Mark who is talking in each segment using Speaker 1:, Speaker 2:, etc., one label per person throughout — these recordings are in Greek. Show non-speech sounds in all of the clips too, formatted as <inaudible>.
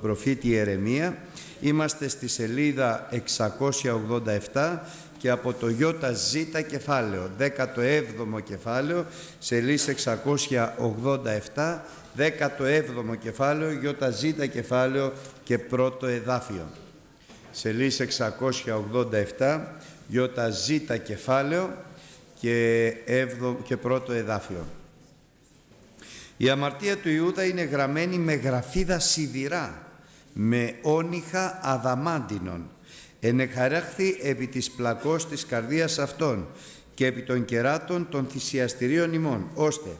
Speaker 1: προφήτη Ερεμία. Είμαστε στη σελίδα 687 και από το γιότα κεφάλαιο, 17ο κεφάλαιο, σελίδα 687, 17ο κεφάλαιο, ΙΖ κεφάλαιο και πρώτο εδάφιο. Σελίδα 687, ζήτα κεφάλαιο και, και πρώτο εδάφιο. Η αμαρτία του Ιούδα είναι γραμμένη με γραφίδα σιδηρά με όνυχα αδαμάντινον. Ενεχαράχθη επί της πλακός της καρδίας αυτών και επί των κεράτων των θυσιαστηρίων ημών, ώστε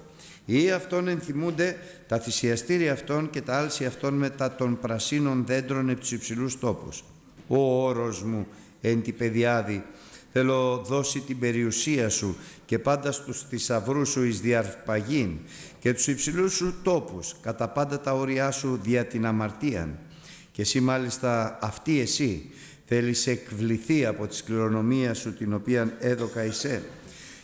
Speaker 1: ή αυτών ενθυμούνται τα θυσιαστήρια αυτών και τα άλση αυτών μετά των πρασίνων δέντρων επί τους υψηλούς τόπους. Ο όρος μου εν τη παιδιάδη, θέλω δώσει την περιουσία σου και πάντα στους θησαυρούς σου εις διαρπαγήν και τους υψηλούς σου τόπους, κατά πάντα τα όρια σου δια την αμαρτίαν και εσύ μάλιστα αυτή εσύ θέλεις εκβληθεί από τη σκληρονομία σου την οποία έδωκα εισέ.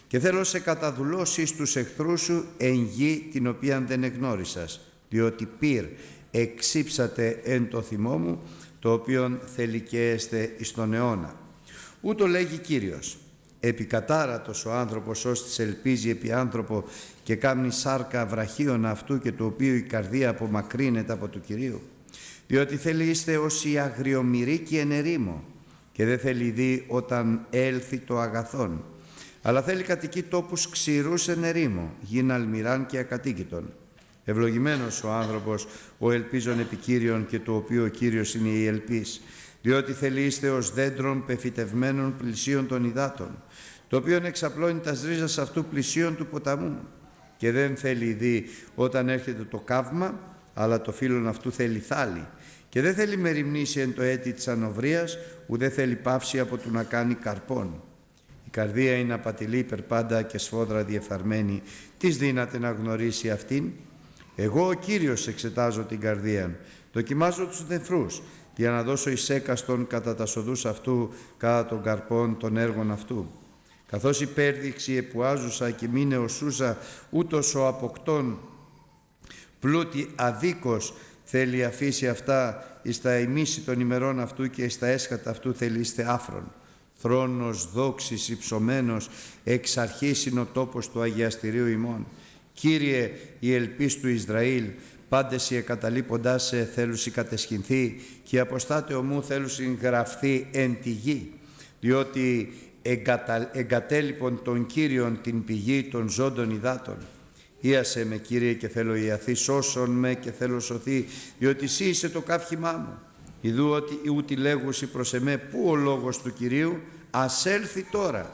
Speaker 1: Και θέλω σε καταδουλώσεις τους εχθρούς σου εν γη την οποία δεν εγνώρισας, διότι πυρ εξύψατε εν το θυμό μου, το οποίο έστε εις τον αιώνα. Ούτω λέγει Κύριος, επικατάρατος ο άνθρωπος ώστις ελπίζει επί άνθρωπο και κάνει σάρκα βραχίων αυτού και το οποίο η καρδία απομακρύνεται από του Κυρίου διότι θέλει είστε η αγριομυροί και ενερήμο και δεν θέλει δει όταν έλθει το αγαθόν. Αλλά θέλει κατοικεί τόπους ξηρούς ενερήμο, γίνα αλμυράν και ακατοίκητον. Ευλογημένος ο άνθρωπος, ο ελπίζων επικύριον και το οποίο ο Κύριος είναι η ελπής, διότι θέλει είστε ως δέντρων πεφυτευμένων πλησίων των υδάτων, το οποίο εξαπλώνει τα ρίζας αυτού πλησίων του ποταμού και δεν θέλει δει όταν έρχεται το καύμα, αλλά το φίλον αυτού θέλει θάλη και δεν θέλει μεριμνήσει εν το έτη της ανοβρίας, ουδέ θέλει πάυση από του να κάνει καρπών. Η καρδία είναι απατηλή υπερπάντα και σφόδρα διεφθαρμένη, Τις δύναται να γνωρίσει αυτήν. Εγώ ο Κύριος εξετάζω την καρδία, δοκιμάζω τους δεφρούς, για να δώσω εισέκαστον κατά τα σοδούς αυτού, κατά των καρπών των έργων αυτού. Καθώς υπέρδειξη επουάζουσα και μην οσούσα, ούτως ο αποκτών πλούτη αδίκως θέλει αφήσει αυτά εις τα ημίση των ημερών αυτού και εις τα έσχατα αυτού θελήστε άφρον. Θρόνος δόξης υψωμένος, εξ αρχής είναι ο τόπος του Αγιαστηρίου ημών. Κύριε, η ελπίς του Ισραήλ, πάντες η εκαταλείποντάς σε θέλουσι κατεσχυνθεί και η αποστάτε ομού θέλουσι γραφθεί εν τη γη, διότι εγκατα, εγκατέλειπον τον Κύριον την πηγή των ζώντων υδάτων Ιασε με Κύριε και θέλω ιαθεί, σώσον με και θέλω σωθεί, διότι Σύ είσαι το καύχημά μου. Ιδού ότι ούτη λέγουσι προς εμέ, πού ο λόγος του Κυρίου, ας έλθει τώρα.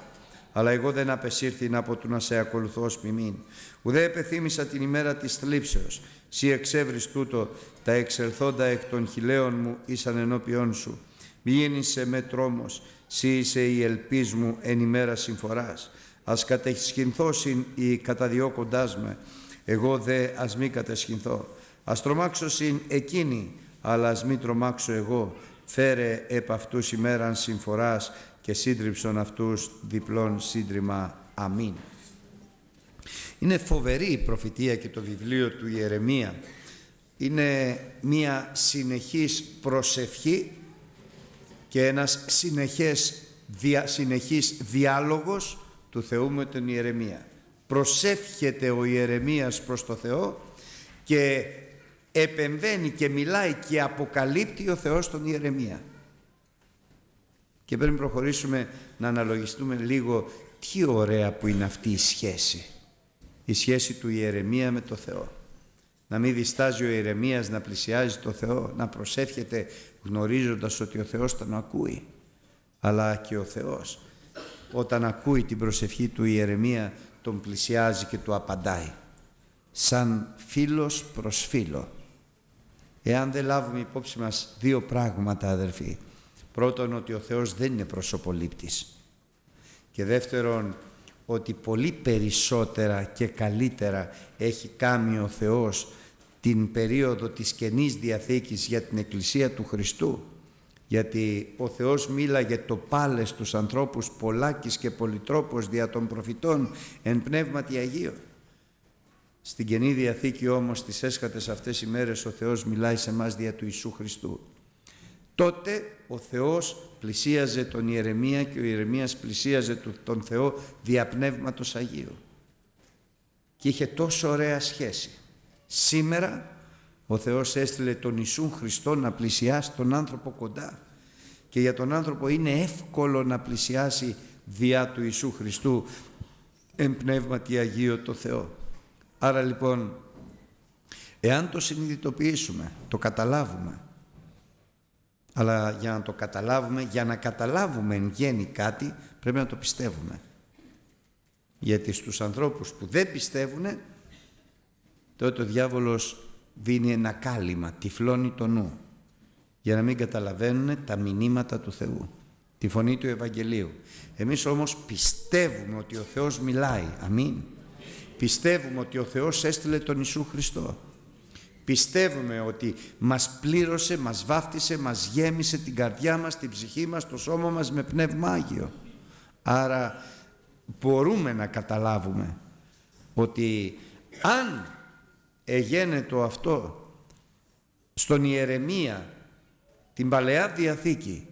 Speaker 1: Αλλά εγώ δεν απεσύρθηνα από του να σε ακολουθώ ως ποιμήν. Ουδέ επεθύμησα την ημέρα της θλίψεως. Συ εξεύρεις τούτο, τα εξελθόντα εκ των χιλέων μου ήσαν ενώπιόν σου. Μη με τρόμος, συ είσαι η ελπίς μου εν ημέρα συμφοράς. Ας κατεσχυνθώσιν συν οι καταδιώκοντάς με, εγώ δε ας μη κατεσχυνθώ. Ας τρομάξω συν εκείνη, αλλά ας μη τρομάξω εγώ. Φέρε επ' αυτούς ημέραν συμφοράς και σύντριψον αυτούς διπλών σύντριμα. Αμήν. Είναι φοβερή η προφητεία και το βιβλίο του Ιερεμία. Είναι μία συνεχής προσευχή και ένας συνεχές, δια, συνεχής διάλογος του Θεού με τον Ιερεμία. Προσεύχεται ο Ιερεμίας προς το Θεό και επεμβαίνει και μιλάει και αποκαλύπτει ο Θεός τον Ιερεμία. Και πρέπει να προχωρήσουμε να αναλογιστούμε λίγο τι ωραία που είναι αυτή η σχέση. Η σχέση του Ιερεμία με το Θεό. Να μην διστάζει ο Ιερεμίας να πλησιάζει το Θεό, να προσεύχεται γνωρίζοντας ότι ο Θεός τον ακούει. Αλλά και ο Θεός όταν ακούει την προσευχή του Ιερεμία τον πλησιάζει και του απαντάει σαν φίλος προς φίλο. Εάν δεν λάβουμε υπόψη μας δύο πράγματα αδερφοί πρώτον ότι ο Θεός δεν είναι προσωπολήπτης και δεύτερον ότι πολύ περισσότερα και καλύτερα έχει κάνει ο Θεός την περίοδο της Καινής Διαθήκης για την Εκκλησία του Χριστού γιατί ο Θεός μίλαγε το πάλες στους ανθρώπους πολλάκις και πολυτρόπος δια των προφητών εν πνεύματι Αγίων. Στην Καινή Διαθήκη όμως τις έσχατες αυτές οι μέρες ο Θεός μιλάει σε μας δια του Ιησού Χριστού. Τότε ο Θεός πλησίαζε τον Ιερεμία και ο Ιερεμίας πλησίαζε τον Θεό δια Πνεύματος Αγίου. Και είχε τόσο ωραία σχέση. Σήμερα ο Θεός έστειλε τον Ιησού Χριστό να πλησιάσει τον άνθρωπο κοντά και για τον άνθρωπο είναι εύκολο να πλησιάσει διά του Ιησού Χριστού εμπνεύματι πνεύματι Αγίο το Θεό. Άρα λοιπόν, εάν το συνειδητοποιήσουμε, το καταλάβουμε, αλλά για να το καταλάβουμε, για να καταλάβουμε εν γέννη κάτι, πρέπει να το πιστεύουμε. Γιατί στους ανθρώπους που δεν πιστεύουν, τότε ο διάβολος δίνει ένα κάλυμα, τυφλώνει το νου για να μην καταλαβαίνουν τα μηνύματα του Θεού, τη φωνή του Ευαγγελίου. Εμείς όμως πιστεύουμε ότι ο Θεός μιλάει, αμήν. Πιστεύουμε ότι ο Θεός έστειλε τον Ιησού Χριστό. Πιστεύουμε ότι μας πλήρωσε, μας βάφτισε, μας γέμισε την καρδιά μας, την ψυχή μας, το σώμα μας με πνεύμα Άγιο. Άρα μπορούμε να καταλάβουμε ότι αν εγένετο αυτό στον Ιερεμία την Παλαιά Διαθήκη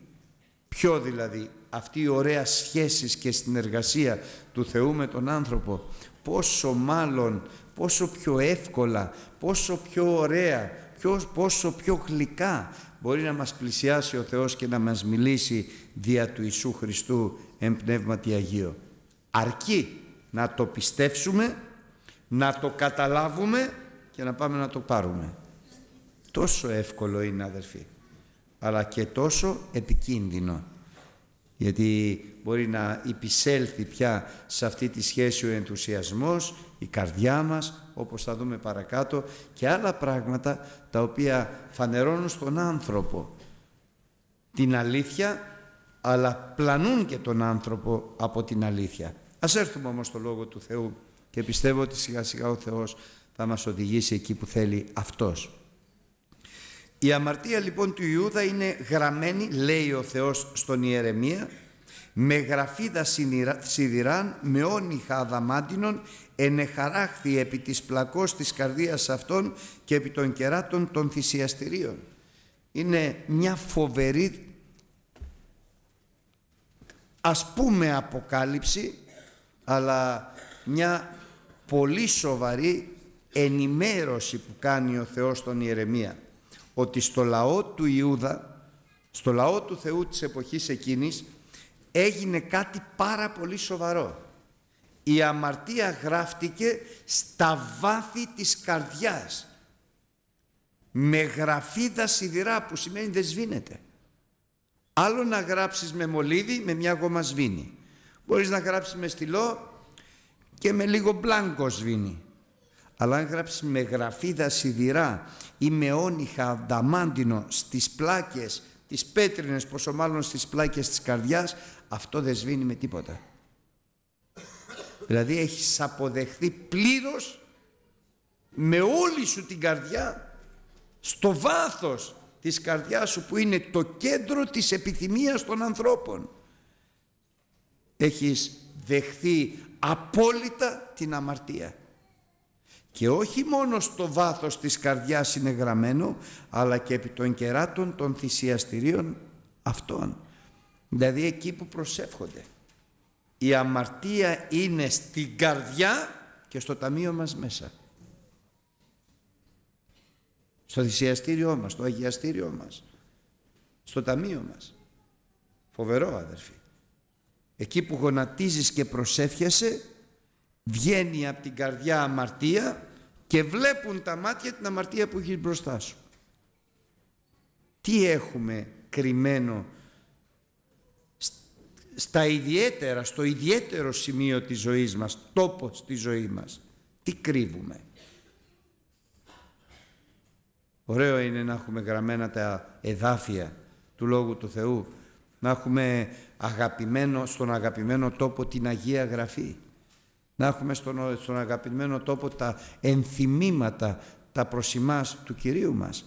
Speaker 1: ποιο δηλαδή αυτή η ωραία σχέση και συνεργασία του Θεού με τον άνθρωπο πόσο μάλλον, πόσο πιο εύκολα, πόσο πιο ωραία, πόσο πιο γλυκά μπορεί να μας πλησιάσει ο Θεός και να μας μιλήσει δια του Ιησού Χριστού εν Πνεύματι Αγίο. Αρκεί να το πιστέψουμε, να το καταλάβουμε και να πάμε να το πάρουμε. Τόσο εύκολο είναι αδερφοί, αλλά και τόσο επικίνδυνο. Γιατί μπορεί να υπησέλθει πια σε αυτή τη σχέση ο ενθουσιασμός, η καρδιά μας, όπως θα δούμε παρακάτω, και άλλα πράγματα τα οποία φανερώνουν στον άνθρωπο την αλήθεια, αλλά πλανούν και τον άνθρωπο από την αλήθεια. Ας έρθουμε όμως στο Λόγο του Θεού και πιστεύω ότι σιγά σιγά ο Θεός θα μας οδηγήσει εκεί που θέλει Αυτός. Η αμαρτία λοιπόν του Ιούδα είναι γραμμένη, λέει ο Θεός στον Ιερεμία, με γραφίδα σιδηράν, με όνυχα αδαμάντινων, ενεχαράχθη επί της πλακός της καρδίας αυτών και επί των κεράτων των θυσιαστηρίων. Είναι μια φοβερή ας πούμε αποκάλυψη αλλά μια πολύ σοβαρή ενημέρωση που κάνει ο Θεός στον Ιερεμία ότι στο λαό του Ιούδα, στο λαό του Θεού της εποχής εκείνης έγινε κάτι πάρα πολύ σοβαρό. Η αμαρτία γράφτηκε στα βάθη της καρδιάς με γραφίδα σιδηρά που σημαίνει δεν σβήνεται. Άλλο να γράψεις με μολύβι, με μια γόμα σβήνει. Μπορείς να γράψεις με στυλό και με λίγο μπλάνκο σβήνει αλλά αν γράψεις με γραφίδα σιδηρά ή με όνυχα δαμάντινο στις πλάκες, τις πέτρινες, πόσο μάλλον στις πλάκες της καρδιάς, αυτό δεν σβήνει με τίποτα. Δηλαδή έχεις αποδεχθεί πλήρως με όλη σου την καρδιά, στο βάθος της καρδιάς σου που είναι το κέντρο της επιθυμίας των ανθρώπων. Έχεις δεχθεί απόλυτα την αμαρτία και όχι μόνο στο βάθος της καρδιάς είναι γραμμένο αλλά και επί των κεράτων των θυσιαστηρίων αυτών δηλαδή εκεί που προσεύχονται η αμαρτία είναι στην καρδιά και στο ταμείο μας μέσα στο θυσιαστήριό μας, στο αγιαστήριό μας στο ταμείο μας φοβερό αδερφή εκεί που γονατίζεις και προσεύχεσαι βγαίνει από την καρδιά αμαρτία και βλέπουν τα μάτια την αμαρτία που έχει μπροστά σου. Τι έχουμε κρυμμένο στα ιδιαίτερα, στο ιδιαίτερο σημείο της ζωής μας, τόπος της ζωής μας. Τι κρύβουμε. Ωραίο είναι να έχουμε γραμμένα τα εδάφια του Λόγου του Θεού, να έχουμε αγαπημένο, στον αγαπημένο τόπο την Αγία Γραφή να έχουμε στον, στον αγαπημένο τόπο τα ενθυμήματα, τα προσιμάς του Κυρίου μας.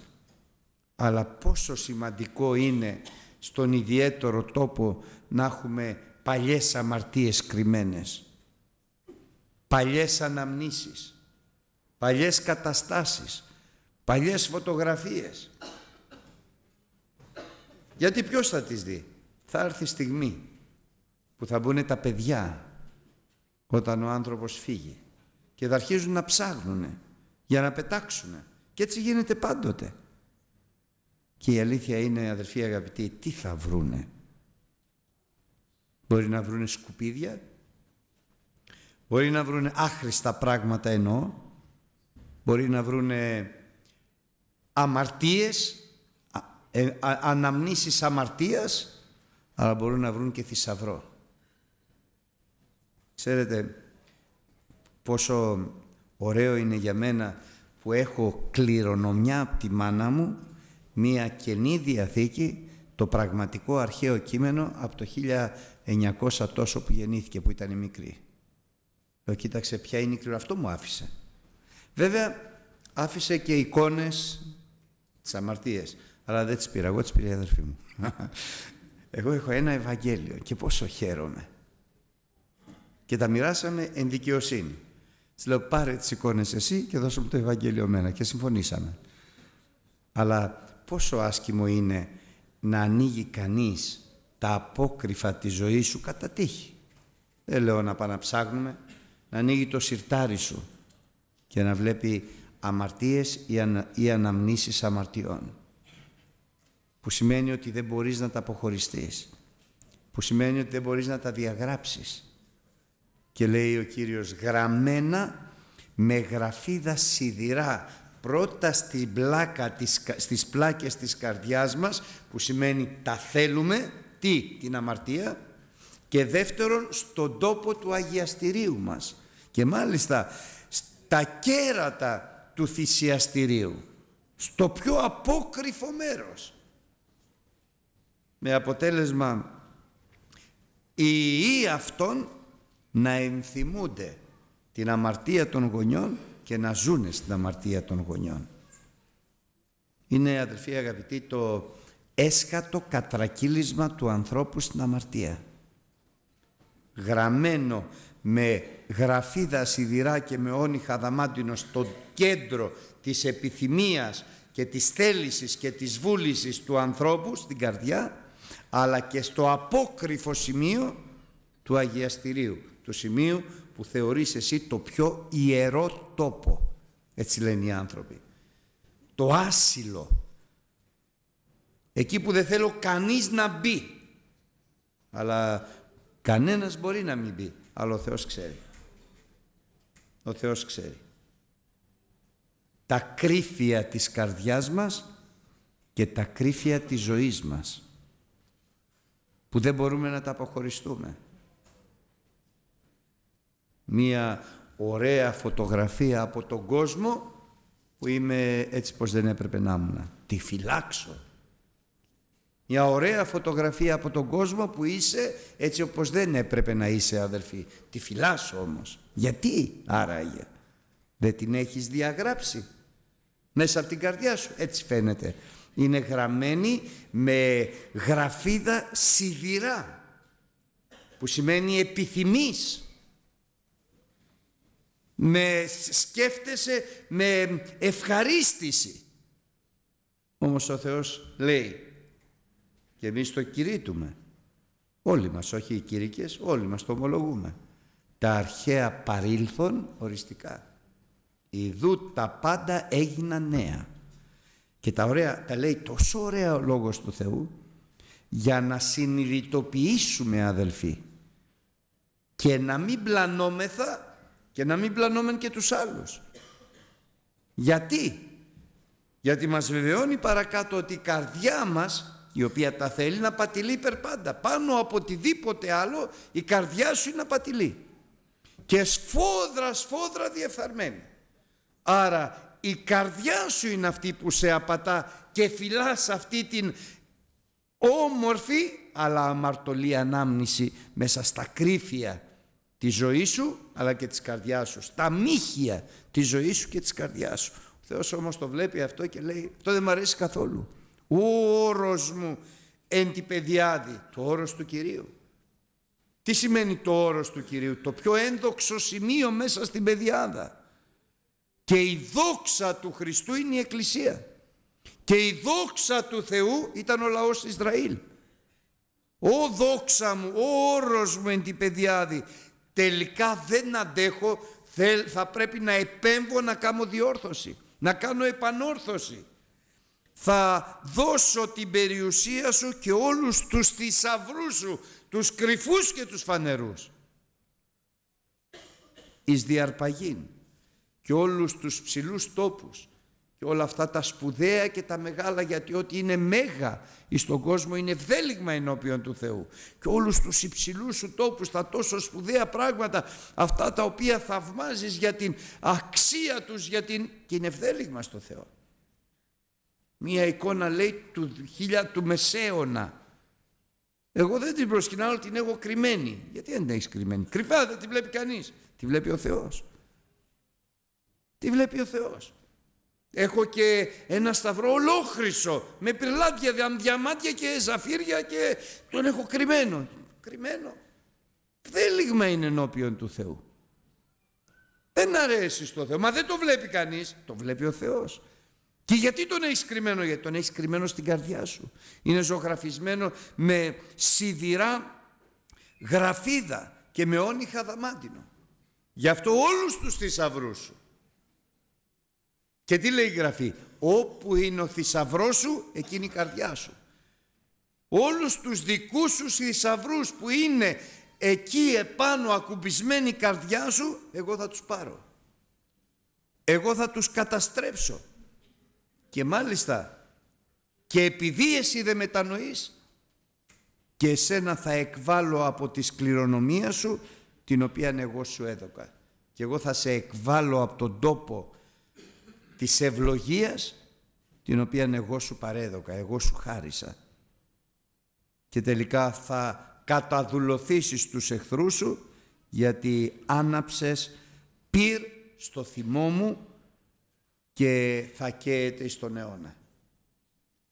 Speaker 1: Αλλά πόσο σημαντικό είναι στον ιδιαίτερο τόπο να έχουμε παλιές αμαρτίες κρυμμένες, παλιές αναμνήσεις, παλιές καταστάσεις, παλιές φωτογραφίες. Γιατί ποιος θα τις δει. Θα έρθει στιγμή που θα μπουν τα παιδιά όταν ο άνθρωπος φύγει και θα αρχίζουν να ψάχνουν για να πετάξουν και έτσι γίνεται πάντοτε και η αλήθεια είναι αδερφοί αγαπητοί τι θα βρούνε μπορεί να βρούνε σκουπίδια μπορεί να βρούνε άχρηστα πράγματα ενώ μπορεί να βρούνε αμαρτίες ε, αναμνήσεις αμαρτίας αλλά μπορούν να βρουν και θησαυρό Ξέρετε πόσο ωραίο είναι για μένα που έχω κληρονομιά από τη μάνα μου μία καινή διαθήκη, το πραγματικό αρχαίο κείμενο από το 1900 τόσο που γεννήθηκε, που ήταν η μικρή. Το κοίταξε ποια είναι η κληρονομιά. Αυτό μου άφησε. Βέβαια, άφησε και εικόνες τις αμαρτίες. Αλλά δεν τις πήρα, εγώ τις πήρα η αδερφή μου. <laughs> Εγώ έχω ένα Ευαγγέλιο και πόσο χαίρομαι και τα μοιράσαμε εν δικαιοσύνη. Της λέω πάρε τις εικόνες εσύ και δώσε μου το Ευαγγέλιο μένα και συμφωνήσαμε. Αλλά πόσο άσκημο είναι να ανοίγει κανείς τα απόκρυφα της ζωής σου κατά τύχη. Δεν λέω να πάμε να ανοίγει το σιρτάρι σου και να βλέπει αμαρτίες ή, αναμνήσεις αμαρτιών που σημαίνει ότι δεν μπορείς να τα αποχωριστείς, που σημαίνει ότι δεν μπορείς να τα διαγράψεις, και λέει ο Κύριος γραμμένα με γραφίδα σιδηρά πρώτα στη πλάκα της, στις πλάκες της καρδιάς μας που σημαίνει τα θέλουμε, τι, την αμαρτία και δεύτερον στον τόπο του αγιαστηρίου μας και μάλιστα στα κέρατα του θυσιαστηρίου στο πιο απόκριφο μέρος με αποτέλεσμα η αυτών να ενθυμούνται την αμαρτία των γονιών και να ζουν στην αμαρτία των γονιών. Είναι αδερφοί αγαπητοί το έσκατο κατρακύλισμα του ανθρώπου στην αμαρτία. Γραμμένο με γραφίδα σιδηρά και με όνειχα δαμάντινο στο κέντρο της επιθυμίας και της θέλησης και της βούλησης του ανθρώπου στην καρδιά αλλά και στο απόκριφο σημείο του Αγιαστηρίου του σημείου που θεωρείς εσύ το πιο ιερό τόπο. Έτσι λένε οι άνθρωποι. Το άσυλο. Εκεί που δεν θέλω κανείς να μπει. Αλλά κανένας μπορεί να μην μπει. Αλλά ο Θεός ξέρει. Ο Θεός ξέρει. Τα κρύφια της καρδιάς μας και τα κρύφια της ζωής μας που δεν μπορούμε να τα αποχωριστούμε μία ωραία φωτογραφία από τον κόσμο που είμαι έτσι πως δεν έπρεπε να ήμουν. Τη φυλάξω. Μια ωραία φωτογραφία από τον κόσμο που είσαι έτσι όπως δεν έπρεπε να είσαι αδερφή. Τη φυλάσω όμως. Γιατί άραγε. Δεν την έχεις διαγράψει. Μέσα από την καρδιά σου. Έτσι φαίνεται. Είναι γραμμένη με γραφίδα σιδηρά. Που σημαίνει επιθυμείς με σκέφτεσαι με ευχαρίστηση. Όμως ο Θεός λέει και εμείς το κηρύττουμε. Όλοι μας, όχι οι κηρύκες, όλοι μας το ομολογούμε. Τα αρχαία παρήλθον οριστικά. Ιδού τα πάντα έγιναν νέα. Και τα ωραία, τα λέει τόσο ωραία ο λόγος του Θεού για να συνειδητοποιήσουμε αδελφοί και να μην πλανόμεθα και να μην πλανόμεν και τους άλλους. Γιατί? Γιατί μας βεβαιώνει παρακάτω ότι η καρδιά μας, η οποία τα θέλει να πατηλεί υπερπάντα. πάνω από οτιδήποτε άλλο η καρδιά σου είναι απατηλή και σφόδρα σφόδρα διεφθαρμένη. Άρα η καρδιά σου είναι αυτή που σε απατά και φυλάς αυτή την όμορφη αλλά αμαρτωλή ανάμνηση μέσα στα κρύφια τη ζωή σου αλλά και της καρδιάς σου. Στα μύχια τη ζωή σου και της καρδιάς σου. Ο Θεός όμως το βλέπει αυτό και λέει αυτό δεν μου αρέσει καθόλου. Ο όρος μου εν τη παιδιάδη, το όρος του Κυρίου. Τι σημαίνει το όρος του Κυρίου, το πιο ένδοξο σημείο μέσα στην παιδιάδα. Και η δόξα του Χριστού είναι η Εκκλησία. Και η δόξα του Θεού ήταν ο λαός Ισραήλ. Ο δόξα μου, ο όρος μου εν τη παιδιάδη, Τελικά δεν αντέχω, θα πρέπει να επέμβω να κάνω διόρθωση, να κάνω επανόρθωση. Θα δώσω την περιουσία σου και όλους τους θησαυρούς σου, τους κρυφούς και τους φανερούς. Εις διαρπαγήν και όλους τους ψηλούς τόπους όλα αυτά τα σπουδαία και τα μεγάλα γιατί ό,τι είναι μέγα εις τον κόσμο είναι ευδέλιγμα ενώπιον του Θεού και όλους τους υψηλούς σου τόπους τα τόσο σπουδαία πράγματα αυτά τα οποία θαυμάζεις για την αξία τους για την... και είναι ευδέλιγμα στο Θεό μία εικόνα λέει του, χίλια, του μεσαίωνα εγώ δεν την προσκυνάω, την έχω κρυμμένη. Γιατί δεν την έχεις κρυμμένη. Κρυφά δεν την βλέπει κανείς. Τη βλέπει ο Θεός. Τη βλέπει ο Θεός. Έχω και ένα σταυρό ολόχρυσο με πυρλάντια, διαμάτια και ζαφύρια και τον έχω κρυμμένο. Κρυμμένο. Πτέλιγμα είναι ενώπιον του Θεού. Δεν αρέσει στο Θεό. Μα δεν το βλέπει κανείς. Το βλέπει ο Θεός. Και γιατί τον έχεις κρυμμένο, γιατί τον έχεις κρυμμένο στην καρδιά σου. Είναι ζωγραφισμένο με σιδηρά γραφίδα και με όνειχα δαμάτινο. Γι' αυτό όλους τους θησαυρούς σου και τι λέει η Γραφή, όπου είναι ο θησαυρός σου, εκείνη η καρδιά σου. Όλους τους δικούς σου θησαυρούς που είναι εκεί επάνω ακουμπισμένη η καρδιά σου, εγώ θα τους πάρω. Εγώ θα τους καταστρέψω. Και μάλιστα, και επειδή εσύ δεν μετανοείς, και εσένα θα εκβάλω από τη σκληρονομία σου, την οποία εγώ σου έδωκα. Και εγώ θα σε εκβάλω από τον τόπο της ευλογίας την οποία εγώ σου παρέδωκα, εγώ σου χάρισα. Και τελικά θα καταδουλωθήσεις τους εχθρούς σου γιατί άναψες πυρ στο θυμό μου και θα καίεται στον αιώνα.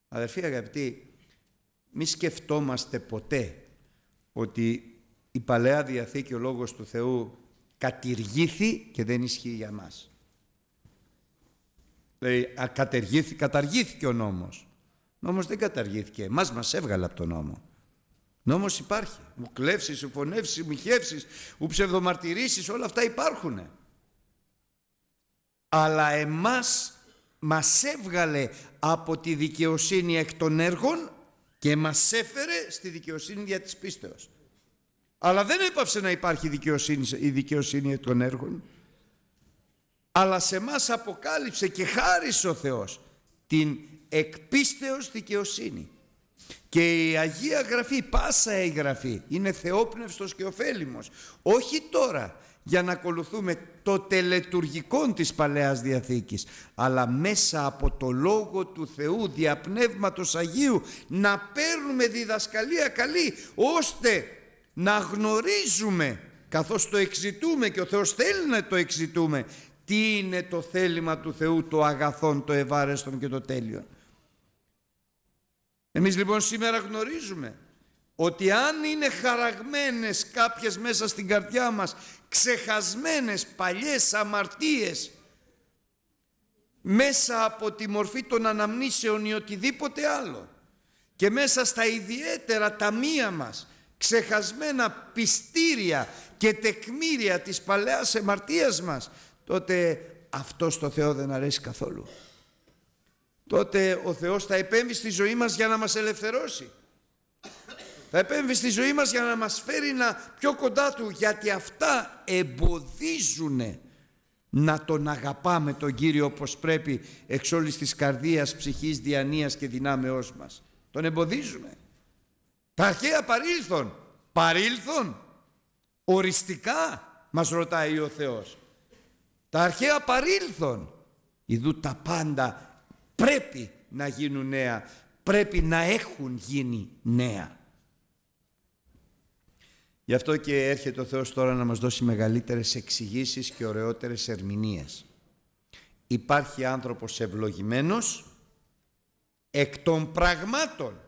Speaker 1: Αδερφοί αγαπητοί, μη σκεφτόμαστε ποτέ ότι η Παλαιά Διαθήκη, ο Λόγος του Θεού, κατηργήθη και δεν ισχύει για μας. Δηλαδή, καταργήθηκε, ο νόμος. Νόμος δεν καταργήθηκε. Εμάς μας έβγαλε από τον νόμο. Νόμος υπάρχει. Μου κλέψεις, μου φωνεύσεις, μου χεύσεις, μου ψευδομαρτυρήσεις, όλα αυτά υπάρχουν. Αλλά εμάς μας έβγαλε από τη δικαιοσύνη εκ των έργων και μας έφερε στη δικαιοσύνη δια της πίστεως. Αλλά δεν έπαυσε να υπάρχει δικαιοσύνη, η δικαιοσύνη εκ των έργων αλλά σε μας αποκάλυψε και χάρισε ο Θεός την εκπίστεως δικαιοσύνη. Και η Αγία Γραφή, πάσα η Γραφή, είναι θεόπνευστος και ωφέλιμος. Όχι τώρα για να ακολουθούμε το τελετουργικό της Παλαιάς Διαθήκης, αλλά μέσα από το Λόγο του Θεού, διαπνεύματος Αγίου, να παίρνουμε διδασκαλία καλή, ώστε να γνωρίζουμε, καθώς το εξητούμε και ο Θεός θέλει να το εξητούμε, τι είναι το θέλημα του Θεού, το αγαθόν, το ευάρεστον και το τέλειον. Εμείς λοιπόν σήμερα γνωρίζουμε ότι αν είναι χαραγμένες κάποιες μέσα στην καρδιά μας, ξεχασμένες παλιές αμαρτίες, μέσα από τη μορφή των αναμνήσεων ή οτιδήποτε άλλο και μέσα στα ιδιαίτερα ταμεία μας, ξεχασμένα πιστήρια και τεκμήρια της παλαιάς εμαρτίας μας, τότε αυτός το Θεό δεν αρέσει καθόλου. Τότε ο Θεός θα επέμβει στη ζωή μας για να μας ελευθερώσει. Θα επέμβει στη ζωή μας για να μας φέρει να πιο κοντά Του, γιατί αυτά εμποδίζουν να Τον αγαπάμε τον Κύριο όπως πρέπει εξ όλης της καρδίας, ψυχής, διανοίας και δυνάμεώς μας. Τον εμποδίζουν. Τα αρχαία παρήλθον. Παρήλθον. Οριστικά μας ρωτάει ο Θεός τα αρχαία παρήλθον. Ιδού τα πάντα πρέπει να γίνουν νέα, πρέπει να έχουν γίνει νέα. Γι' αυτό και έρχεται ο Θεός τώρα να μας δώσει μεγαλύτερες εξηγήσεις και ωραιότερες ερμηνείες. Υπάρχει άνθρωπος ευλογημένος εκ των πραγμάτων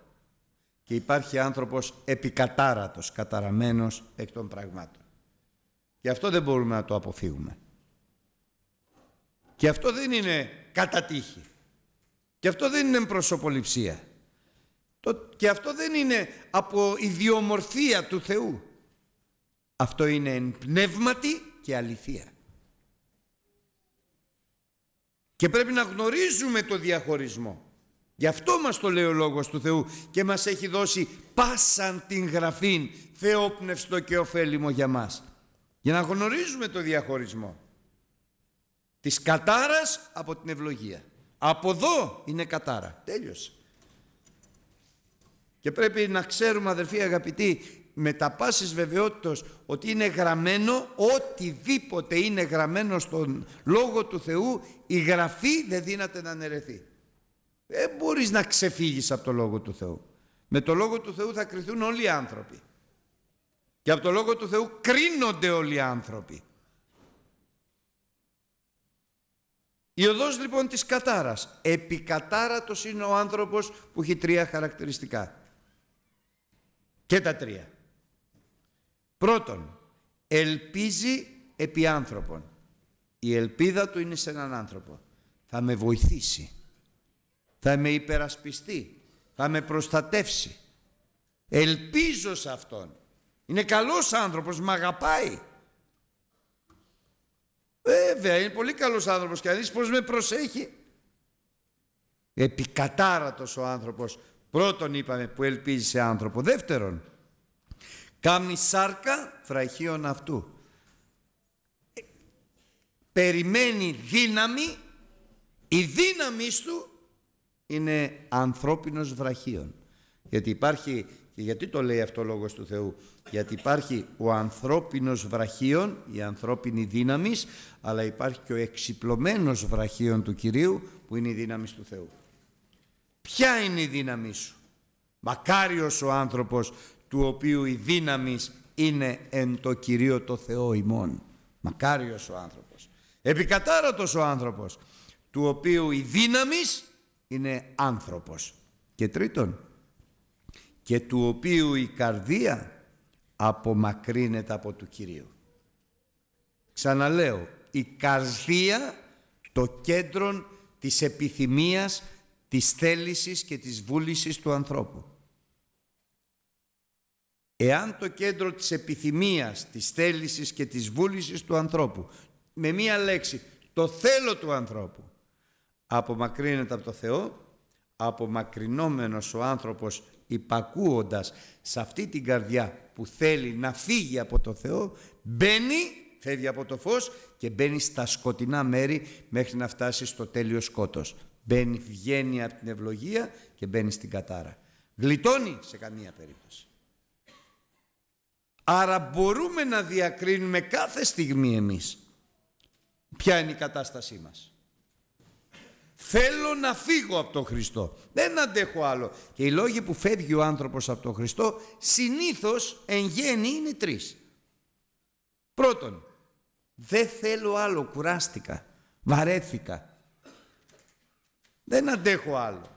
Speaker 1: και υπάρχει άνθρωπος επικατάρατος, καταραμένος εκ των πραγμάτων. Γι' αυτό δεν μπορούμε να το αποφύγουμε. Και αυτό δεν είναι κατά τύχη. Και αυτό δεν είναι προσωποληψία. Και αυτό δεν είναι από ιδιομορφία του Θεού. Αυτό είναι εν πνεύματι και αληθεία. Και πρέπει να γνωρίζουμε το διαχωρισμό. Γι' αυτό μας το λέει ο Λόγος του Θεού και μας έχει δώσει πάσαν την γραφήν θεόπνευστο και ωφέλιμο για μας. Για να γνωρίζουμε το διαχωρισμό της κατάρας από την ευλογία. Από εδώ είναι κατάρα. Τέλειωσε. Και πρέπει να ξέρουμε αδερφοί αγαπητοί με τα πάσης βεβαιότητας ότι είναι γραμμένο οτιδήποτε είναι γραμμένο στον Λόγο του Θεού η γραφή δεν δύναται να αναιρεθεί. Δεν μπορείς να ξεφύγεις από το Λόγο του Θεού. Με το Λόγο του Θεού θα κριθούν όλοι οι άνθρωποι. Και από το Λόγο του Θεού κρίνονται όλοι οι άνθρωποι. Η οδός λοιπόν της κατάρας. Επικατάρατος είναι ο άνθρωπος που έχει τρία χαρακτηριστικά. Και τα τρία. Πρώτον, ελπίζει επί άνθρωπον, Η ελπίδα του είναι σε έναν άνθρωπο. Θα με βοηθήσει. Θα με υπερασπιστεί. Θα με προστατεύσει. Ελπίζω σε αυτόν. Είναι καλός άνθρωπος, με αγαπάει. Βέβαια, είναι πολύ καλός άνθρωπος και αν δεις πώς με προσέχει. Επικατάρατος ο άνθρωπος. Πρώτον είπαμε που ελπίζει σε άνθρωπο. Δεύτερον, κάμνη σάρκα βραχίων αυτού. περιμένει δύναμη, η δύναμη του είναι ανθρώπινος βραχίων. Γιατί υπάρχει, και γιατί το λέει αυτό ο Λόγος του Θεού, γιατί υπάρχει ο ανθρώπινος βραχίων, η ανθρώπινη δύναμης, αλλά υπάρχει και ο εξυπλωμένος βραχίων του Κυρίου που είναι η δύναμη του Θεού. Ποια είναι η δύναμή σου. Μακάριος ο άνθρωπος του οποίου η δύναμη είναι εν το Κυρίο το Θεό ημών. Μακάριος ο άνθρωπος. Επικατάρατος ο άνθρωπος του οποίου η δύναμη είναι άνθρωπος. Και τρίτον, και του οποίου η καρδία απομακρύνεται από του Κυρίου. Ξαναλέω, η καρδία, το κέντρο της επιθυμίας, της θέλησης και της βούλησης του ανθρώπου. Εάν το κέντρο της επιθυμίας, της θέλησης και της βούλησης του ανθρώπου, με μία λέξη, το θέλω του ανθρώπου, απομακρύνεται από το Θεό, απομακρυνόμενος ο άνθρωπος υπακούοντας σε αυτή την καρδιά που θέλει να φύγει από το Θεό μπαίνει, φεύγει από το φως και μπαίνει στα σκοτεινά μέρη μέχρι να φτάσει στο τέλειο σκότος. Μπαίνει, βγαίνει από την ευλογία και μπαίνει στην κατάρα. Γλιτώνει σε καμία περίπτωση. Άρα μπορούμε να διακρίνουμε κάθε στιγμή εμείς ποια είναι η κατάστασή μας. Θέλω να φύγω από τον Χριστό. Δεν αντέχω άλλο. Και οι λόγοι που φεύγει ο άνθρωπος από τον Χριστό συνήθως εν γέννη είναι τρεις. Πρώτον, δεν θέλω άλλο, κουράστηκα, βαρέθηκα. Δεν αντέχω άλλο.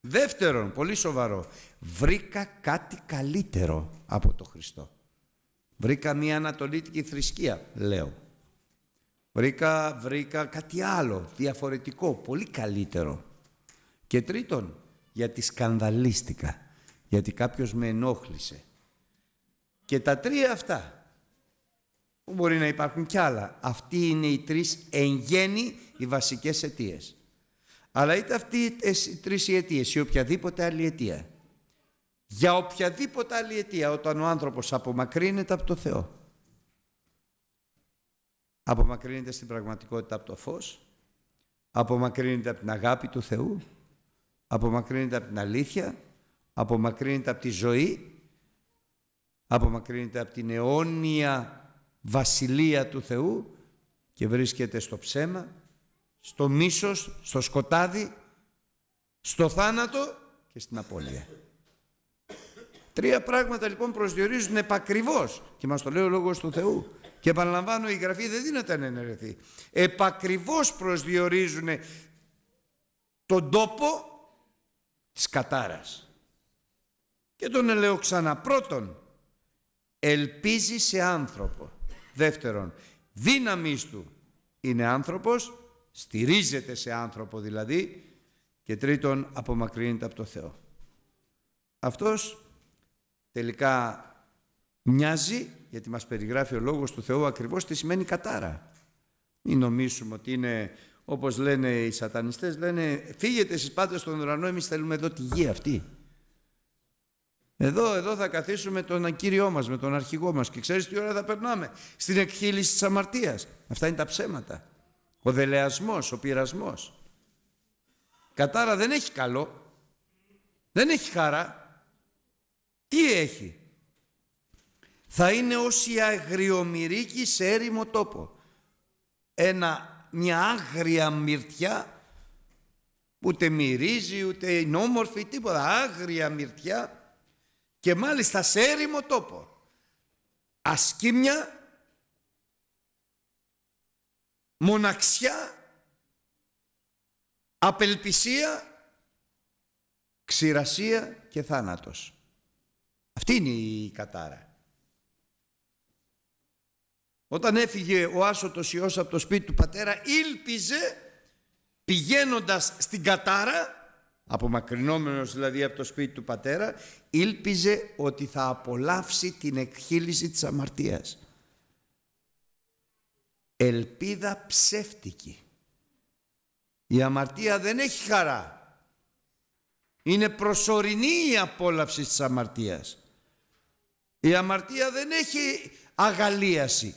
Speaker 1: Δεύτερον, πολύ σοβαρό, βρήκα κάτι καλύτερο από τον Χριστό. Βρήκα μια ανατολίτικη θρησκεία, λέω. Βρήκα, βρήκα κάτι άλλο, διαφορετικό, πολύ καλύτερο. Και τρίτον, γιατί σκανδαλίστηκα, γιατί κάποιος με ενόχλησε. Και τα τρία αυτά, που μπορεί να υπάρχουν κι άλλα, αυτοί είναι οι τρεις εν γέννη οι βασικές αιτίες. Αλλά είτε αυτοί οι τρεις οι αιτίες ή οποιαδήποτε άλλη αιτία. Για οποιαδήποτε άλλη αιτία όταν ο άνθρωπος απομακρύνεται από το Θεό απομακρύνεται στην πραγματικότητα από το φως, απομακρύνεται από την αγάπη του Θεού, απομακρύνεται από την αλήθεια, απομακρύνεται από τη ζωή, απομακρύνεται από την αιώνια βασιλεία του Θεού και βρίσκεται στο ψέμα, στο μίσος, στο σκοτάδι, στο θάνατο και στην απώλεια. Τρία πράγματα λοιπόν προσδιορίζουν επακριβώς και μας το λέει ο Λόγος του Θεού και επαναλαμβάνω η γραφή δεν δύναται να Επακριβώς προσδιορίζουν τον τόπο της κατάρας. Και τον λέω ξανά. Πρώτον, ελπίζει σε άνθρωπο. Δεύτερον, δύναμη του είναι άνθρωπος, στηρίζεται σε άνθρωπο δηλαδή. Και τρίτον, απομακρύνεται από το Θεό. Αυτός τελικά μοιάζει γιατί μας περιγράφει ο Λόγος του Θεού ακριβώς τι σημαίνει κατάρα. Μην νομίσουμε ότι είναι, όπως λένε οι σατανιστές, λένε φύγετε εσείς πάντες στον ουρανό, εμείς θέλουμε εδώ τη γη αυτή. Εδώ, εδώ θα καθίσουμε τον Κύριό μας, με τον αρχηγό μας και ξέρεις τι ώρα θα περνάμε. Στην εκχύληση της αμαρτίας. Αυτά είναι τα ψέματα. Ο δελεασμός, ο πειρασμός. Κατάρα δεν έχει καλό. Δεν έχει χαρά. Τι έχει θα είναι ως η αγριομυρίκη σε έρημο τόπο. Ένα, μια άγρια μυρτιά, ούτε μυρίζει, ούτε είναι όμορφη, τίποτα, άγρια μυρτιά και μάλιστα σε έρημο τόπο. Ασκήμια, μοναξιά, απελπισία, ξηρασία και θάνατος. Αυτή είναι η κατάρα. Όταν έφυγε ο Άσωτος Υιός από το σπίτι του πατέρα, ήλπιζε πηγαίνοντας στην Κατάρα, απομακρυνόμενος δηλαδή από το σπίτι του πατέρα, ήλπιζε ότι θα απολαύσει την εκχύληση της αμαρτίας. Ελπίδα ψεύτικη. Η αμαρτία δεν έχει χαρά. Είναι προσωρινή η απόλαυση της αμαρτίας. Η αμαρτία δεν έχει αγαλίαση.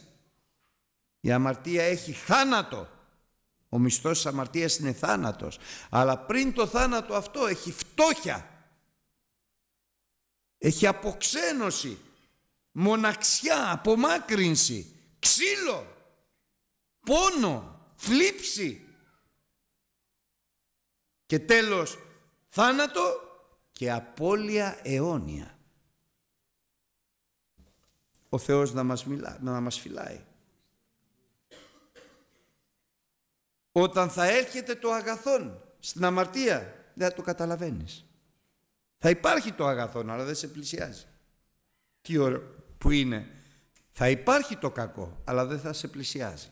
Speaker 1: Η αμαρτία έχει θάνατο. Ο μισθός της αμαρτίας είναι θάνατος. Αλλά πριν το θάνατο αυτό έχει φτώχεια. Έχει αποξένωση, μοναξιά, απομάκρυνση, ξύλο, πόνο, θλίψη. Και τέλος θάνατο και απώλεια αιώνια. Ο Θεός να μας, μιλά, να μας φυλάει. Όταν θα έρχεται το αγαθόν στην αμαρτία, δεν θα το καταλαβαίνεις. Θα υπάρχει το αγαθόν, αλλά δεν σε πλησιάζει. Τι ώρα που είναι. Θα υπάρχει το κακό, αλλά δεν θα σε πλησιάζει.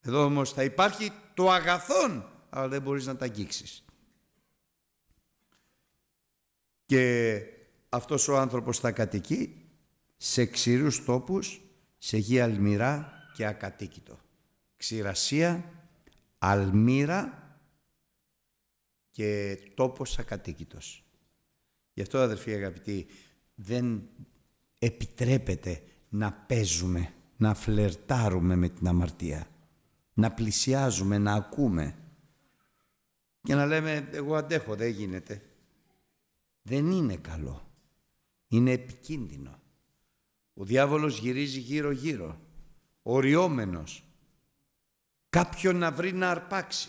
Speaker 1: Εδώ όμως θα υπάρχει το αγαθόν, αλλά δεν μπορείς να τα αγγίξεις. Και αυτός ο άνθρωπος θα κατοικεί σε ξηρούς τόπους, σε γη αλμυρά και ακατοίκητο ξηρασία, αλμύρα και τόπος ακατοίκητος. Γι' αυτό αδερφοί αγαπητοί δεν επιτρέπεται να παίζουμε, να φλερτάρουμε με την αμαρτία, να πλησιάζουμε, να ακούμε και να λέμε εγώ αντέχω, δεν γίνεται. Δεν είναι καλό. Είναι επικίνδυνο. Ο διάβολος γυρίζει γύρω-γύρω, οριόμενος κάποιον να βρει να αρπάξει,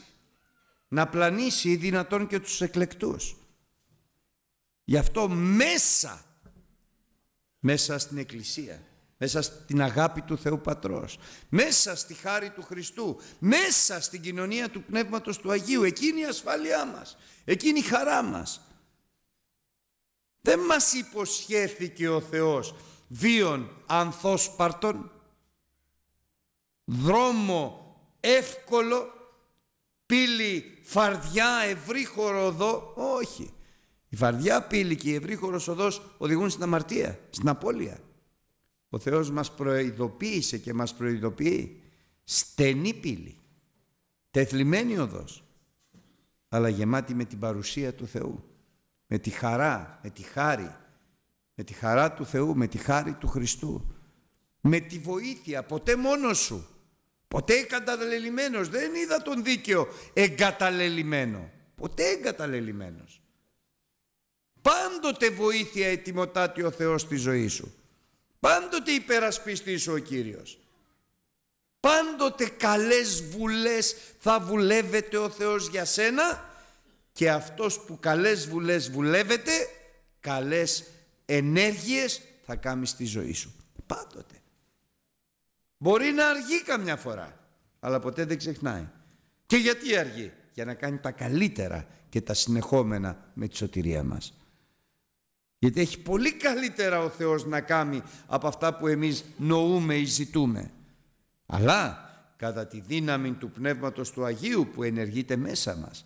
Speaker 1: να πλανήσει οι δυνατόν και τους εκλεκτούς. Γι' αυτό μέσα, μέσα στην Εκκλησία, μέσα στην αγάπη του Θεού Πατρός, μέσα στη χάρη του Χριστού, μέσα στην κοινωνία του Πνεύματος του Αγίου, εκείνη η ασφάλειά μας, εκείνη η χαρά μας. Δεν μας υποσχέθηκε ο Θεός βίον ανθοσπαρτών δρόμο εύκολο, πύλη φαρδιά, ευρύ οδό. Όχι. Η φαρδιά πύλη και η ευρύ οδός οδηγούν στην αμαρτία, στην απώλεια. Ο Θεός μας προειδοποίησε και μας προειδοποιεί. Στενή πύλη, τεθλιμένη οδός, αλλά γεμάτη με την παρουσία του Θεού. Με τη χαρά, με τη χάρη, με τη χαρά του Θεού, με τη χάρη του Χριστού. Με τη βοήθεια, ποτέ μόνος σου. Ποτέ εγκαταλελειμμένος. Δεν είδα τον δίκαιο εγκαταλελειμμένο. Ποτέ εγκαταλελειμμένος. Πάντοτε βοήθεια ετοιμοτάτη ο Θεός στη ζωή σου. Πάντοτε υπερασπιστή σου ο Κύριος. Πάντοτε καλές βουλές θα βουλεύεται ο Θεός για σένα και αυτός που καλές βουλές βουλεύεται, καλές ενέργειες θα κάνει στη ζωή σου. Πάντοτε. Μπορεί να αργεί καμιά φορά, αλλά ποτέ δεν ξεχνάει. Και γιατί αργεί, για να κάνει τα καλύτερα και τα συνεχόμενα με τη σωτηρία μας. Γιατί έχει πολύ καλύτερα ο Θεός να κάνει από αυτά που εμείς νοούμε ή ζητούμε. Αλλά κατά τη δύναμη του Πνεύματος του Αγίου που ενεργείται μέσα μας.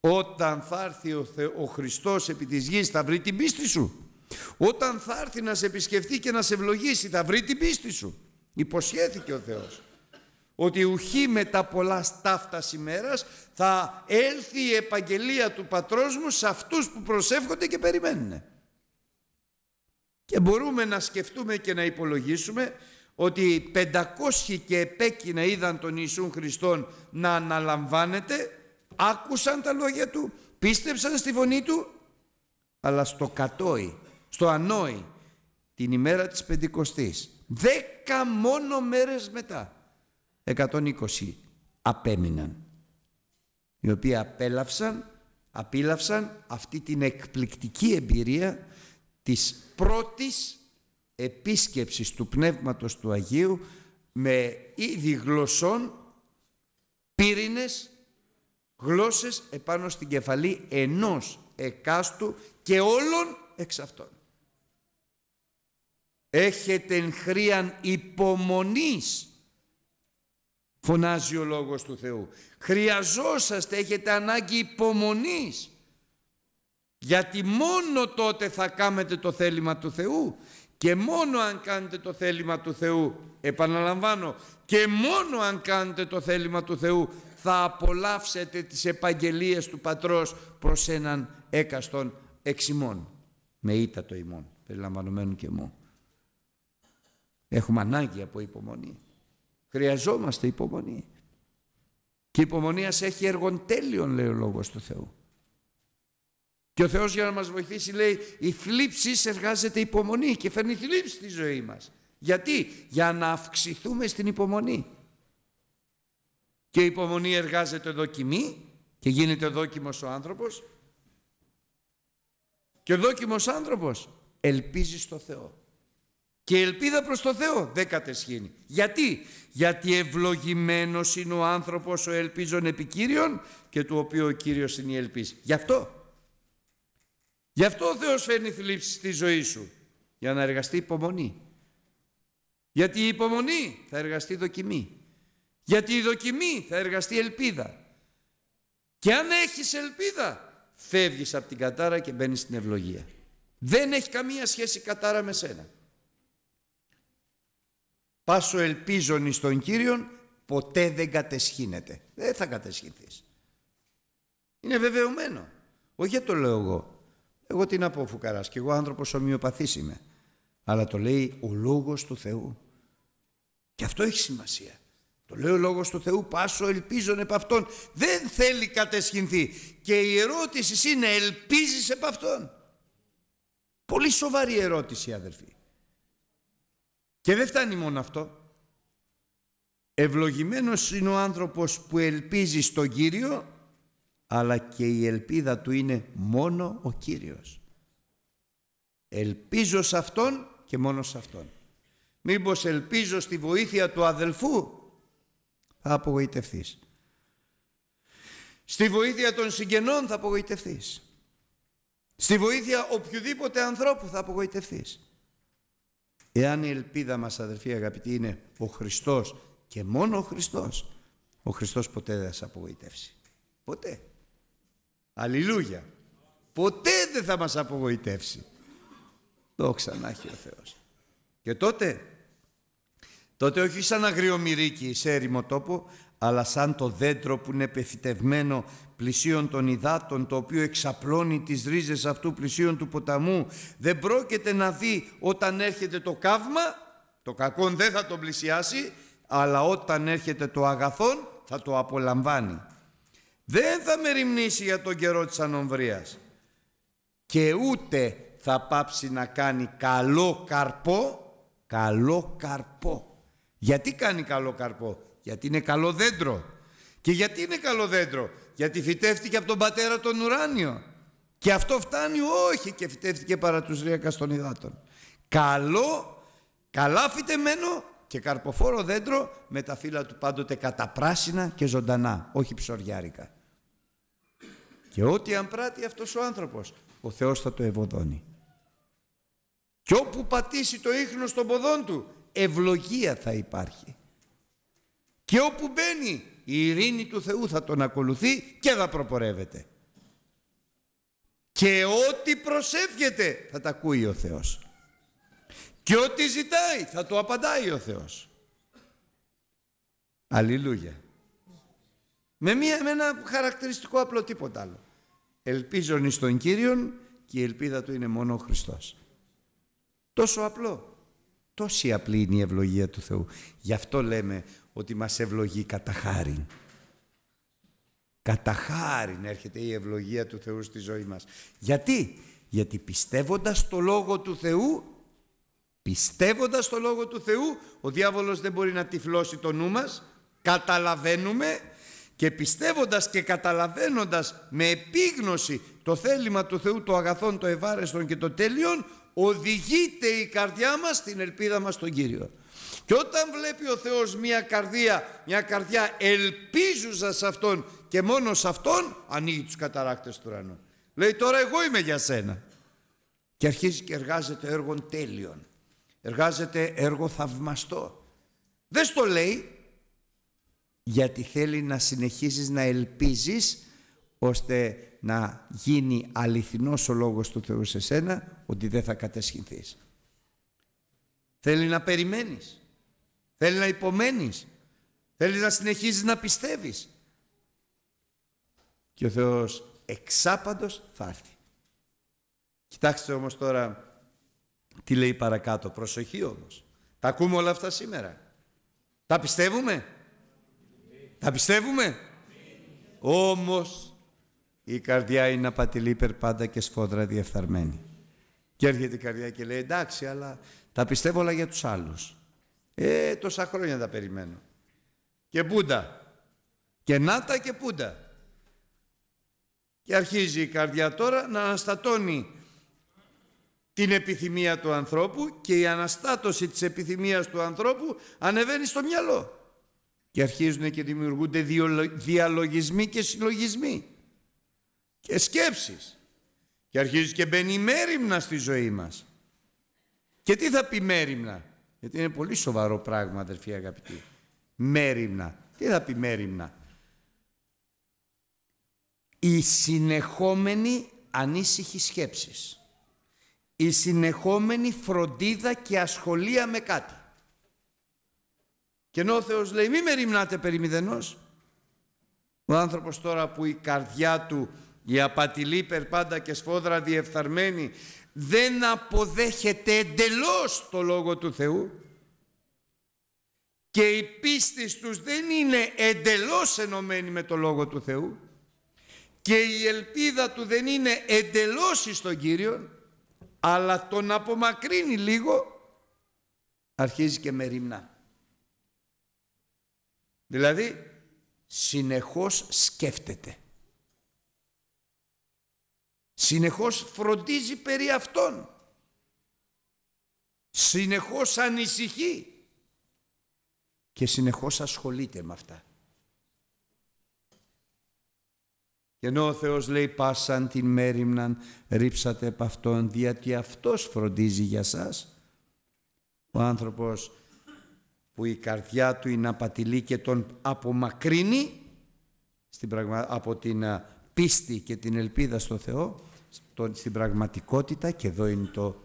Speaker 1: Όταν θα έρθει ο, Θε, Χριστός επί της γης θα βρει την πίστη σου. Όταν θα έρθει να σε επισκεφτεί και να σε ευλογήσει θα βρει την πίστη σου. Υποσχέθηκε ο Θεός ότι ουχή με τα πολλά στάφτα ημέρας θα έλθει η επαγγελία του πατρός μου σε αυτούς που προσεύχονται και περιμένουν. Και μπορούμε να σκεφτούμε και να υπολογίσουμε ότι 500 και επέκεινα είδαν τον Ιησού Χριστόν να αναλαμβάνεται, άκουσαν τα λόγια του, πίστεψαν στη φωνή του, αλλά στο κατόι, στο ανόη, την ημέρα της Πεντηκοστής Δέκα μόνο μέρες μετά. 120 απέμειναν. Οι οποίοι απέλαυσαν, απίλαυσαν αυτή την εκπληκτική εμπειρία της πρώτης επίσκεψης του Πνεύματος του Αγίου με είδη γλωσσών, πύρινες, γλώσσες επάνω στην κεφαλή ενός εκάστου και όλων εξ αυτών έχετε χρίαν υπομονής φωνάζει ο Λόγος του Θεού χρειαζόσαστε έχετε ανάγκη υπομονής γιατί μόνο τότε θα κάνετε το θέλημα του Θεού και μόνο αν κάνετε το θέλημα του Θεού επαναλαμβάνω και μόνο αν κάνετε το θέλημα του Θεού θα απολαύσετε τις επαγγελίες του Πατρός προς έναν έκαστον εξημών με ήττα το ημών περιλαμβανωμένου και μου. Έχουμε ανάγκη από υπομονή. Χρειαζόμαστε υπομονή. Και η υπομονή ας έχει τέλειον λέει ο Λόγος του Θεού. Και ο Θεός για να μας βοηθήσει λέει η θλίψη εργάζεται υπομονή και φέρνει θλίψη στη ζωή μας. Γιατί, για να αυξηθούμε στην υπομονή. Και η υπομονή εργάζεται δοκιμή και γίνεται δόκιμος ο άνθρωπος. Και ο δόκιμος άνθρωπος ελπίζει στο Θεό και ελπίδα προς το Θεό δεν κατεσχύνει. Γιατί, γιατί ευλογημένος είναι ο άνθρωπος ο ελπίζων επί Κύριον και του οποίου ο Κύριος είναι η ελπίση. Γι' αυτό, γι' αυτό ο Θεός φέρνει θλίψη στη ζωή σου, για να εργαστεί υπομονή. Γιατί η υπομονή θα εργαστεί δοκιμή. Γιατί η δοκιμή θα εργαστεί ελπίδα. Και αν έχεις ελπίδα, φεύγεις από την κατάρα και μπαίνεις στην ευλογία. Δεν έχει καμία σχέση κατάρα με σένα πάσο ελπίζον εις τον Κύριον, ποτέ δεν κατεσχύνεται. Δεν θα κατεσχυνθείς. Είναι βεβαιωμένο. Όχι το λέω εγώ. Εγώ τι να πω φουκαράς και εγώ άνθρωπος ομοιοπαθής είμαι. Αλλά το λέει ο Λόγος του Θεού. Και αυτό έχει σημασία. Το λέει ο Λόγος του Θεού, πάσο ελπίζον επ' αυτόν. Δεν θέλει κατεσχυνθεί. Και η ερώτηση είναι, ελπίζεις επ' αυτόν. Πολύ σοβαρή ερώτηση αδερφοί. Και δεν φτάνει μόνο αυτό. Ευλογημένος είναι ο άνθρωπος που ελπίζει στον Κύριο, αλλά και η ελπίδα του είναι μόνο ο Κύριος. Ελπίζω σε Αυτόν και μόνο σε Αυτόν. Μήπως ελπίζω στη βοήθεια του αδελφού, θα απογοητευθείς. Στη βοήθεια των συγγενών θα απογοητευθείς. Στη βοήθεια οποιοδήποτε ανθρώπου θα απογοητευτείς. Εάν η ελπίδα μας αδερφοί αγαπητοί είναι ο Χριστός και μόνο ο Χριστός, ο Χριστός ποτέ δεν θα σε απογοητεύσει. Ποτέ. Αλληλούια. Ποτέ δεν θα μας απογοητεύσει. Δόξα να έχει ο Θεός. Και τότε, τότε όχι σαν αγριομυρίκι σε έρημο τόπο, αλλά σαν το δέντρο που είναι πεφυτευμένο πλησίον των υδάτων, το οποίο εξαπλώνει τις ρίζες αυτού πλησίον του ποταμού, δεν πρόκειται να δει όταν έρχεται το καύμα, το κακόν δεν θα τον πλησιάσει, αλλά όταν έρχεται το αγαθόν θα το απολαμβάνει. Δεν θα μεριμνήσει για τον καιρό της ανομβρίας και ούτε θα πάψει να κάνει καλό καρπό, καλό καρπό. Γιατί κάνει καλό καρπό, γιατί είναι καλό δέντρο. Και γιατί είναι καλό δέντρο, γιατί φυτεύτηκε από τον πατέρα τον ουράνιο. Και αυτό φτάνει, όχι, και φυτεύτηκε παρά τους ρίακας των υδάτων. Καλό, καλά φυτεμένο και καρποφόρο δέντρο με τα φύλλα του πάντοτε καταπράσινα και ζωντανά, όχι ψωριάρικα. Και ό,τι αν πράττει αυτός ο άνθρωπος, ο Θεός θα το ευωδώνει. Και όπου πατήσει το ίχνος των ποδών του, ευλογία θα υπάρχει. Και όπου μπαίνει η ειρήνη του Θεού θα τον ακολουθεί και θα προπορεύεται. Και ό,τι προσεύγεται θα τα ακούει ο Θεός. Και ό,τι ζητάει θα το απαντάει ο Θεός. Αλληλούια. Με, μία, με ένα χαρακτηριστικό απλό τίποτα άλλο. Ελπίζον εις τον Κύριον και η ελπίδα του είναι μόνο ο Χριστός. Τόσο απλό. Τόση απλή είναι η ευλογία του Θεού. Γι' αυτό λέμε ότι μας ευλογεί κατά χάριν. Κατά χάριν έρχεται η ευλογία του Θεού στη ζωή μας. Γιατί? Γιατί πιστεύοντας το Λόγο του Θεού, πιστεύοντας το Λόγο του Θεού, ο διάβολος δεν μπορεί να τυφλώσει το νου μας, καταλαβαίνουμε και πιστεύοντας και καταλαβαίνοντας με επίγνωση το θέλημα του Θεού, το αγαθόν, το ευάρεστον και το τέλειον, οδηγείται η καρδιά μας στην ελπίδα μας στον Κύριο. Και όταν βλέπει ο Θεός μια καρδία, μια καρδιά ελπίζουσας σε Αυτόν και μόνο σε Αυτόν, ανοίγει τους καταράκτες του ουρανού. Λέει τώρα εγώ είμαι για σένα. Και αρχίζει και εργάζεται έργο τέλειων. Εργάζεται έργο θαυμαστό. Δεν στο λέει γιατί θέλει να συνεχίζεις να ελπίζεις ώστε να γίνει αληθινός ο λόγος του Θεού σε σένα ότι δεν θα κατεσχυνθείς. Θέλει να περιμένεις. Θέλει να υπομένεις. Θέλεις να συνεχίζεις να πιστεύεις. Και ο Θεός εξάπαντος θα έρθει. Κοιτάξτε όμως τώρα τι λέει παρακάτω. Προσοχή όμως. Τα ακούμε όλα αυτά σήμερα. Τα πιστεύουμε. Τα πιστεύουμε. Όμως η καρδιά είναι απατηλή περπάντα και σφόδρα διεφθαρμένη. Και έρχεται η καρδιά και λέει εντάξει αλλά τα πιστεύω όλα για τους άλλους. Ε, τόσα χρόνια τα περιμένω. Και πούντα Και Νάτα και Πούντα. Και αρχίζει η καρδιά τώρα να αναστατώνει την επιθυμία του ανθρώπου και η αναστάτωση της επιθυμίας του ανθρώπου ανεβαίνει στο μυαλό. Και αρχίζουν και δημιουργούνται διαλογισμοί και συλλογισμοί και σκέψεις. Και αρχίζεις και μπαίνει η μέρημνα στη ζωή μας. Και τι θα πει μέρημνα. Γιατί είναι πολύ σοβαρό πράγμα, αδερφοί αγαπητοί. Μέριμνα. Τι θα πει μέριμνα; Η συνεχόμενη ανήσυχη σκέψεις. Η συνεχόμενη φροντίδα και ασχολία με κάτι. Και ενώ ο Θεός λέει μη ρημνάτε περί μηδενός. Ο άνθρωπος τώρα που η καρδιά του η απατηλή περπάντα και σφόδρα διεφθαρμένη δεν αποδέχεται εντελώς το Λόγο του Θεού και η πίστη τους δεν είναι εντελώς ενωμένη με το Λόγο του Θεού και η ελπίδα του δεν είναι εντελώς στον Κύριο αλλά τον απομακρύνει λίγο αρχίζει και ρήμνα Δηλαδή συνεχώς σκέφτεται συνεχώς φροντίζει περί αυτών. Συνεχώς ανησυχεί και συνεχώς ασχολείται με αυτά. Και ενώ ο Θεός λέει πάσαν την μέρημναν, ρίψατε επ' αυτόν, διότι αυτός φροντίζει για σας. Ο άνθρωπος που η καρδιά του είναι απατηλή και τον απομακρύνει στην από την πίστη και την ελπίδα στο Θεό, στην πραγματικότητα, και εδώ είναι το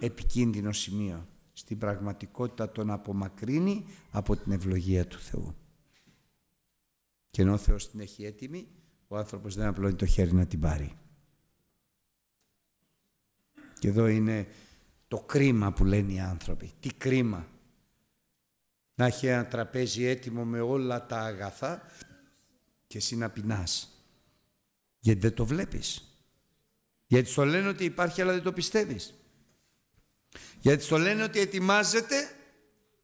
Speaker 1: επικίνδυνο σημείο, στην πραγματικότητα τον απομακρύνει από την ευλογία του Θεού. Και ενώ ο Θεός την έχει έτοιμη, ο άνθρωπος δεν απλώνει το χέρι να την πάρει. Και εδώ είναι το κρίμα που λένε οι άνθρωποι. Τι κρίμα. Να έχει ένα τραπέζι έτοιμο με όλα τα αγαθά και εσύ να πεινάς. Γιατί δεν το βλέπεις. Γιατί στο λένε ότι υπάρχει αλλά δεν το πιστεύεις. Γιατί στο λένε ότι ετοιμάζεται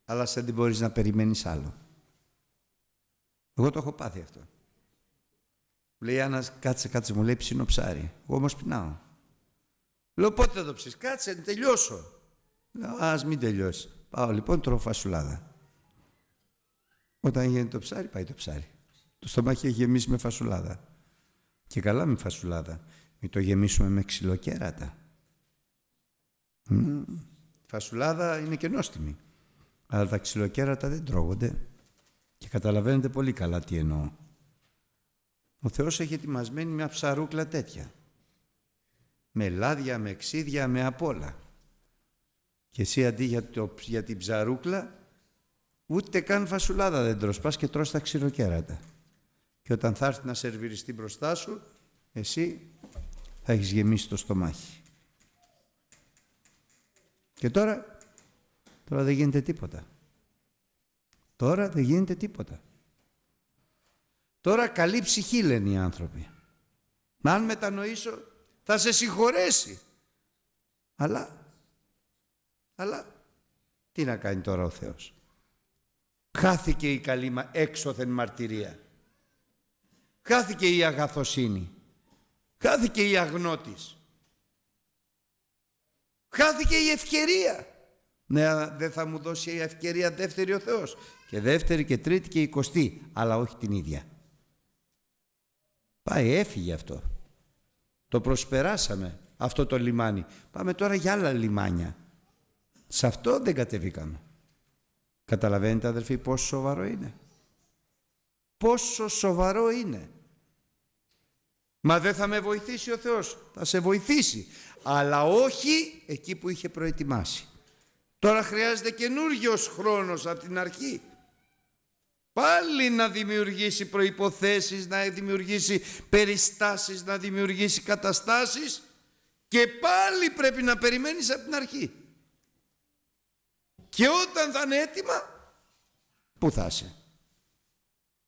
Speaker 1: αλλά σαν δεν μπορείς να περιμένεις άλλο. Εγώ το έχω πάθει αυτό. Μου λέει Άννα κάτσε κάτσε μου λέει ψήνω ψάρι. Εγώ όμως πεινάω. Λέω πότε θα το ψήσεις. Κάτσε να τελειώσω. Λέω ας μην τελειώσει. Πάω λοιπόν τρώω φασουλάδα. Όταν γίνεται το ψάρι πάει το ψάρι. Το στομάχι έχει γεμίσει με φασουλάδα. Και καλά με φασουλάδα. Μην το γεμίσουμε με ξυλοκέρατα. Η Φασουλάδα είναι και νόστιμη. Αλλά τα ξυλοκέρατα δεν τρώγονται. Και καταλαβαίνετε πολύ καλά τι εννοώ. Ο Θεός έχει ετοιμασμένη μια ψαρούκλα τέτοια. Με λάδια, με ξύδια, με απ' όλα. Και εσύ αντί για, το, για την ψαρούκλα, ούτε καν φασουλάδα δεν τρως. Πας και τρως τα ξυλοκέρατα. Και όταν θα έρθει να σερβιριστεί μπροστά σου, εσύ θα έχεις γεμίσει το στομάχι. Και τώρα, τώρα δεν γίνεται τίποτα. Τώρα δεν γίνεται τίποτα. Τώρα καλή ψυχή λένε οι άνθρωποι. Μα αν μετανοήσω θα σε συγχωρέσει. Αλλά, αλλά τι να κάνει τώρα ο Θεός. Χάθηκε η καλή έξωθεν μαρτυρία. Χάθηκε η αγαθοσύνη. Χάθηκε η αγνότης. Χάθηκε η ευκαιρία. Ναι, δεν θα μου δώσει η ευκαιρία δεύτερη ο Θεός. Και δεύτερη και τρίτη και εικοστή, αλλά όχι την ίδια. Πάει, έφυγε αυτό. Το προσπεράσαμε αυτό το λιμάνι. Πάμε τώρα για άλλα λιμάνια. Σε αυτό δεν κατεβήκαμε. Καταλαβαίνετε αδερφοί πόσο σοβαρό είναι. Πόσο σοβαρό είναι. Μα δεν θα με βοηθήσει ο Θεός. Θα σε βοηθήσει. Αλλά όχι εκεί που είχε προετοιμάσει. Τώρα χρειάζεται καινούριος χρόνος από την αρχή. Πάλι να δημιουργήσει προϋποθέσεις, να δημιουργήσει περιστάσεις, να δημιουργήσει καταστάσεις και πάλι πρέπει να περιμένεις από την αρχή. Και όταν θα είναι έτοιμα, πού θα είσαι.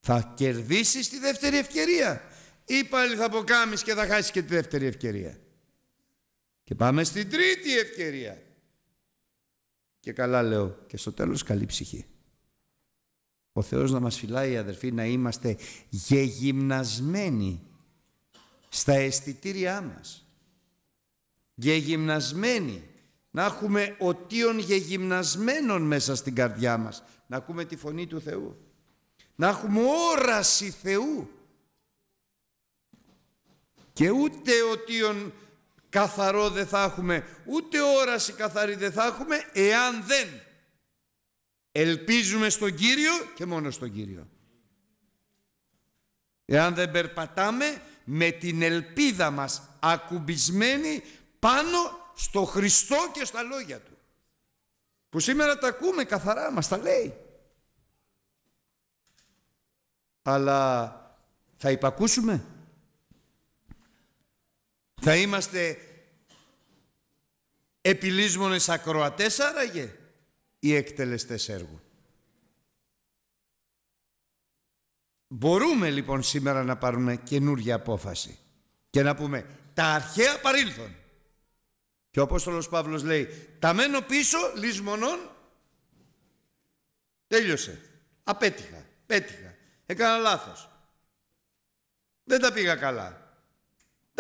Speaker 1: Θα κερδίσεις τη δεύτερη ευκαιρία ή πάλι θα αποκάμεις και θα χάσεις και τη δεύτερη ευκαιρία. Και πάμε στην τρίτη ευκαιρία. Και καλά λέω και στο τέλος καλή ψυχή. Ο Θεός να μας φυλάει αδερφοί να είμαστε γεγυμνασμένοι στα αισθητήριά μας. Γεγυμνασμένοι. Να έχουμε οτίον γεγυμνασμένων μέσα στην καρδιά μας. Να ακούμε τη φωνή του Θεού. Να έχουμε όραση Θεού και ούτε οτίον καθαρό δεν θα έχουμε, ούτε όραση καθαρή δεν θα έχουμε, εάν δεν ελπίζουμε στον Κύριο και μόνο στον Κύριο. Εάν δεν περπατάμε με την ελπίδα μας ακουμπισμένη πάνω στο Χριστό και στα λόγια Του. Που σήμερα τα ακούμε καθαρά, μας τα λέει. Αλλά θα υπακούσουμε. Θα είμαστε επιλύσμονες ακροατές άραγε ή εκτελεστές έργου. Μπορούμε λοιπόν σήμερα να πάρουμε καινούργια απόφαση και να πούμε τα αρχαία παρήλθον. Και ο Απόστολος Παύλος λέει τα μένω πίσω λυσμονών τέλειωσε. Απέτυχα, πέτυχα, έκανα λάθος. Δεν τα πήγα καλά.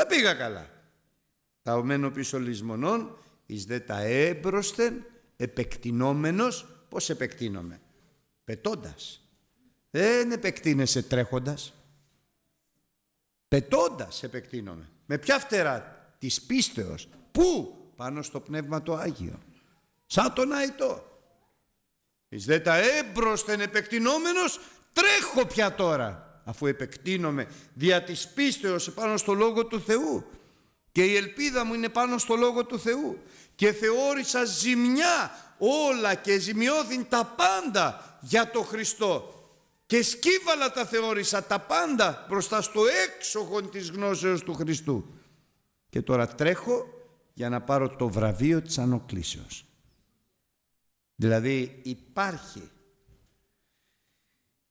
Speaker 1: Τα πήγα καλά. Τα ομένο πίσω λησμονών, εις δε τα έμπροσθεν, επεκτηνόμενος, πώς επεκτείνομαι. Πετώντας. Δεν επεκτείνεσαι τρέχοντας. Πετώντας επεκτείνομαι. Με ποια φτερά της πίστεως. Πού. Πάνω στο Πνεύμα το Άγιο. Σαν τον Αητό. Εις δε τα έμπροσθεν επεκτηνόμενος, τρέχω πια τώρα αφού επεκτείνομαι δια της πίστεως επάνω στο Λόγο του Θεού και η ελπίδα μου είναι πάνω στο Λόγο του Θεού και θεώρησα ζημιά όλα και ζημιώθην τα πάντα για το Χριστό και σκύβαλα τα θεώρησα τα πάντα μπροστά στο έξοχον της γνώσεως του Χριστού και τώρα τρέχω για να πάρω το βραβείο της ανοκλήσεως. Δηλαδή υπάρχει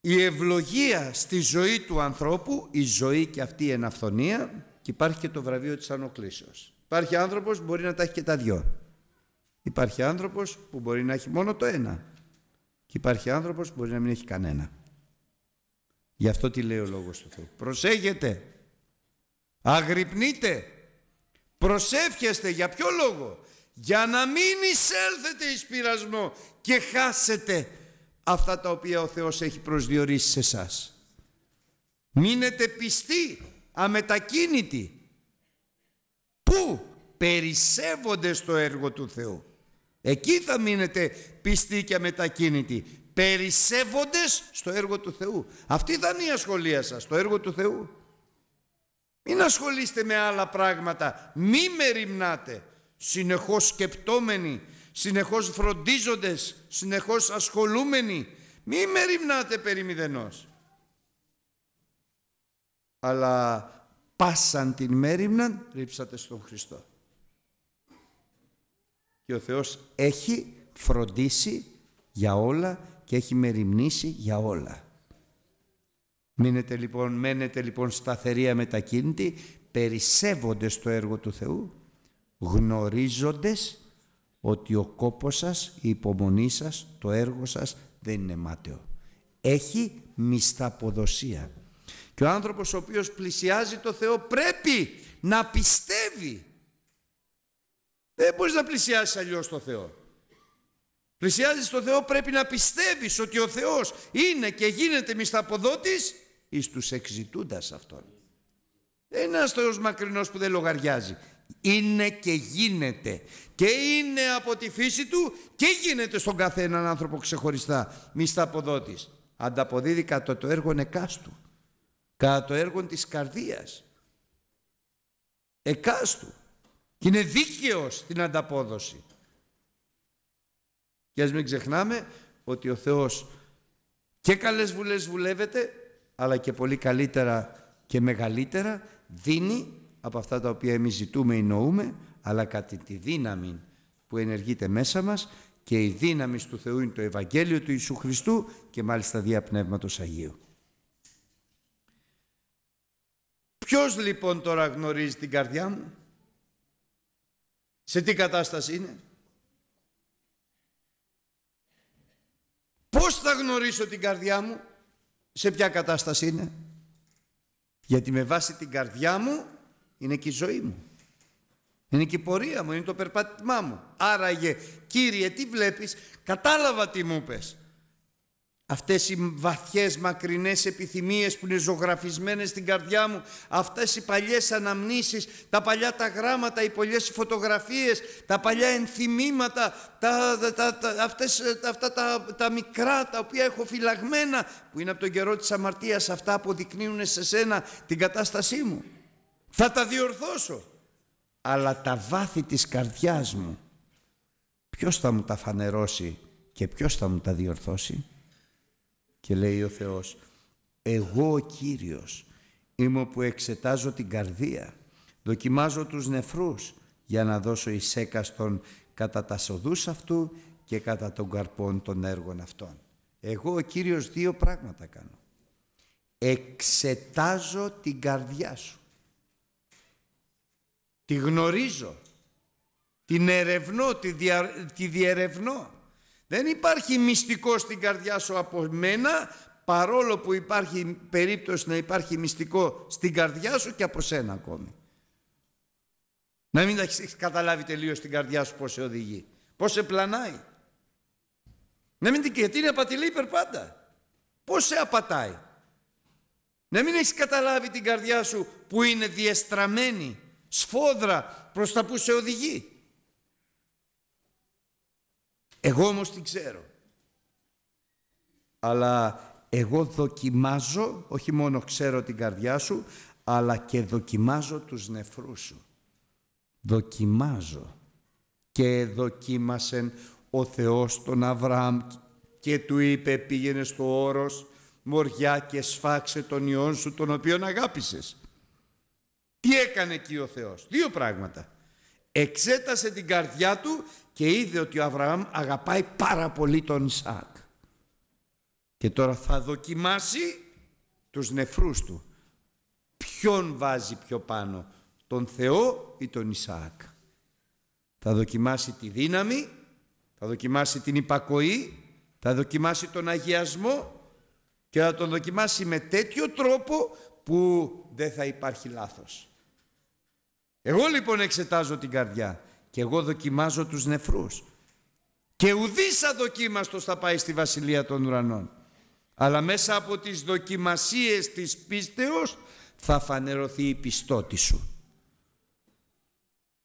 Speaker 1: η ευλογία στη ζωή του ανθρώπου, η ζωή και αυτή η εναυθονία και υπάρχει και το βραβείο της ανοκλήσεως. Υπάρχει άνθρωπος που μπορεί να τα έχει και τα δυο. Υπάρχει άνθρωπος που μπορεί να έχει μόνο το ένα. Και υπάρχει άνθρωπος που μπορεί να μην έχει κανένα. Γι' αυτό τι λέει ο Λόγος του Θεού. Προσέχετε. Αγρυπνείτε. Προσεύχεστε. Για ποιο λόγο. Για να μην εισέλθετε εις πειρασμό και χάσετε αυτά τα οποία ο Θεός έχει προσδιορίσει σε εσάς. Μείνετε πιστοί, αμετακίνητοι. Πού περισσεύονται στο έργο του Θεού. Εκεί θα μείνετε πιστοί και αμετακίνητοι. Περισσεύοντες στο έργο του Θεού. Αυτή θα είναι η ασχολία σας, το έργο του Θεού. Μην ασχολείστε με άλλα πράγματα. Μη μεριμνάτε. Συνεχώς σκεπτόμενοι συνεχώς φροντίζοντες, συνεχώς ασχολούμενοι. Μη μεριμνάτε ρημνάτε περί μηδενός. Αλλά πάσαν την μεριμναν ρίψατε στον Χριστό. Και ο Θεός έχει φροντίσει για όλα και έχει μεριμνήσει για όλα. Μείνετε λοιπόν, μένετε λοιπόν σταθερία μετακίνητη, περισσεύονται στο έργο του Θεού, γνωρίζοντες ότι ο κόπος σας, η υπομονή σας, το έργο σας δεν είναι μάταιο. Έχει μισθαποδοσία. Και ο άνθρωπος ο οποίος πλησιάζει το Θεό πρέπει να πιστεύει. Δεν μπορείς να πλησιάσεις αλλιώς το Θεό. Πλησιάζεις το Θεό πρέπει να πιστεύεις ότι ο Θεός είναι και γίνεται μισθαποδότης εις τους εξητούντας Αυτόν. Δεν είναι ένας Θεός μακρινός που δεν λογαριάζει. Είναι και γίνεται και είναι από τη φύση του και γίνεται στον κάθε έναν άνθρωπο ξεχωριστά. Μη σταποδότης. Ανταποδίδει κατά το έργο εκάστου. Κατά το έργο της καρδίας. Εκάστου. Και είναι δίκαιος την ανταπόδοση. Και ας μην ξεχνάμε ότι ο Θεός και καλές βουλές βουλεύεται αλλά και πολύ καλύτερα και μεγαλύτερα δίνει από αυτά τα οποία εμείς ζητούμε ή νοούμε αλλά κατά τη δύναμη που ενεργείται μέσα μας και η δύναμη του Θεού είναι το Ευαγγέλιο του Ιησού Χριστού και μάλιστα δια Πνεύματος Αγίου. Ποιος λοιπόν τώρα γνωρίζει την καρδιά μου, σε τι κατάσταση είναι, πώς θα γνωρίσω την καρδιά μου, σε ποια κατάσταση είναι, γιατί με βάση την καρδιά μου είναι και η ζωή μου. Είναι και η πορεία μου, είναι το περπάτημά μου. Άραγε, κύριε, τι βλέπεις, κατάλαβα τι μου πες. Αυτές οι βαθιές μακρινές επιθυμίες που είναι ζωγραφισμένες στην καρδιά μου, αυτές οι παλιές αναμνήσεις, τα παλιά τα γράμματα, οι πολλές φωτογραφίες, τα παλιά ενθυμήματα, τα, αυτές, ε, αυτά τα, μικρά τα οποία έχω φυλαγμένα, που είναι από τον καιρό της αμαρτίας, αυτά αποδεικνύουν σε σένα την κατάστασή μου. Θα τα διορθώσω αλλά τα βάθη της καρδιάς μου ποιος θα μου τα φανερώσει και ποιος θα μου τα διορθώσει και λέει ο Θεός εγώ ο Κύριος είμαι που εξετάζω την καρδία δοκιμάζω τους νεφρούς για να δώσω έκαστον κατά τα σοδούς αυτού και κατά τον καρπών των έργων αυτών εγώ ο Κύριος δύο πράγματα κάνω εξετάζω την καρδιά σου Τη γνωρίζω. Την ερευνώ, τη, δια, διερευνώ. Δεν υπάρχει μυστικό στην καρδιά σου από μένα, παρόλο που υπάρχει περίπτωση να υπάρχει μυστικό στην καρδιά σου και από σένα ακόμη. Να μην έχει καταλάβει τελείως την καρδιά σου πως σε οδηγεί, πως σε πλανάει. Να μην την γιατί είναι απατηλή υπερπάντα. Πώς σε απατάει. Να μην έχεις καταλάβει την καρδιά σου που είναι διεστραμμένη σφόδρα προς τα που σε οδηγεί. Εγώ όμως την ξέρω. Αλλά εγώ δοκιμάζω, όχι μόνο ξέρω την καρδιά σου, αλλά και δοκιμάζω τους νεφρούς σου. Δοκιμάζω. Και δοκίμασεν ο Θεός τον Αβραάμ και του είπε πήγαινε στο όρος μοριά και σφάξε τον Υιόν σου τον οποίον αγάπησες τι έκανε εκεί ο Θεός. Δύο πράγματα. Εξέτασε την καρδιά του και είδε ότι ο Αβραάμ αγαπάει πάρα πολύ τον Ισαάκ. Και τώρα θα δοκιμάσει τους νεφρούς του. Ποιον βάζει πιο πάνω, τον Θεό ή τον Ισαάκ. Θα δοκιμάσει τη δύναμη, θα δοκιμάσει την υπακοή, θα δοκιμάσει τον αγιασμό και θα τον δοκιμάσει με τέτοιο τρόπο που δεν θα υπάρχει λάθος. Εγώ λοιπόν εξετάζω την καρδιά και εγώ δοκιμάζω τους νεφρούς. Και ουδής αδοκίμαστος θα πάει στη βασιλεία των ουρανών. Αλλά μέσα από τις δοκιμασίες της πίστεως θα φανερωθεί η πιστότη σου.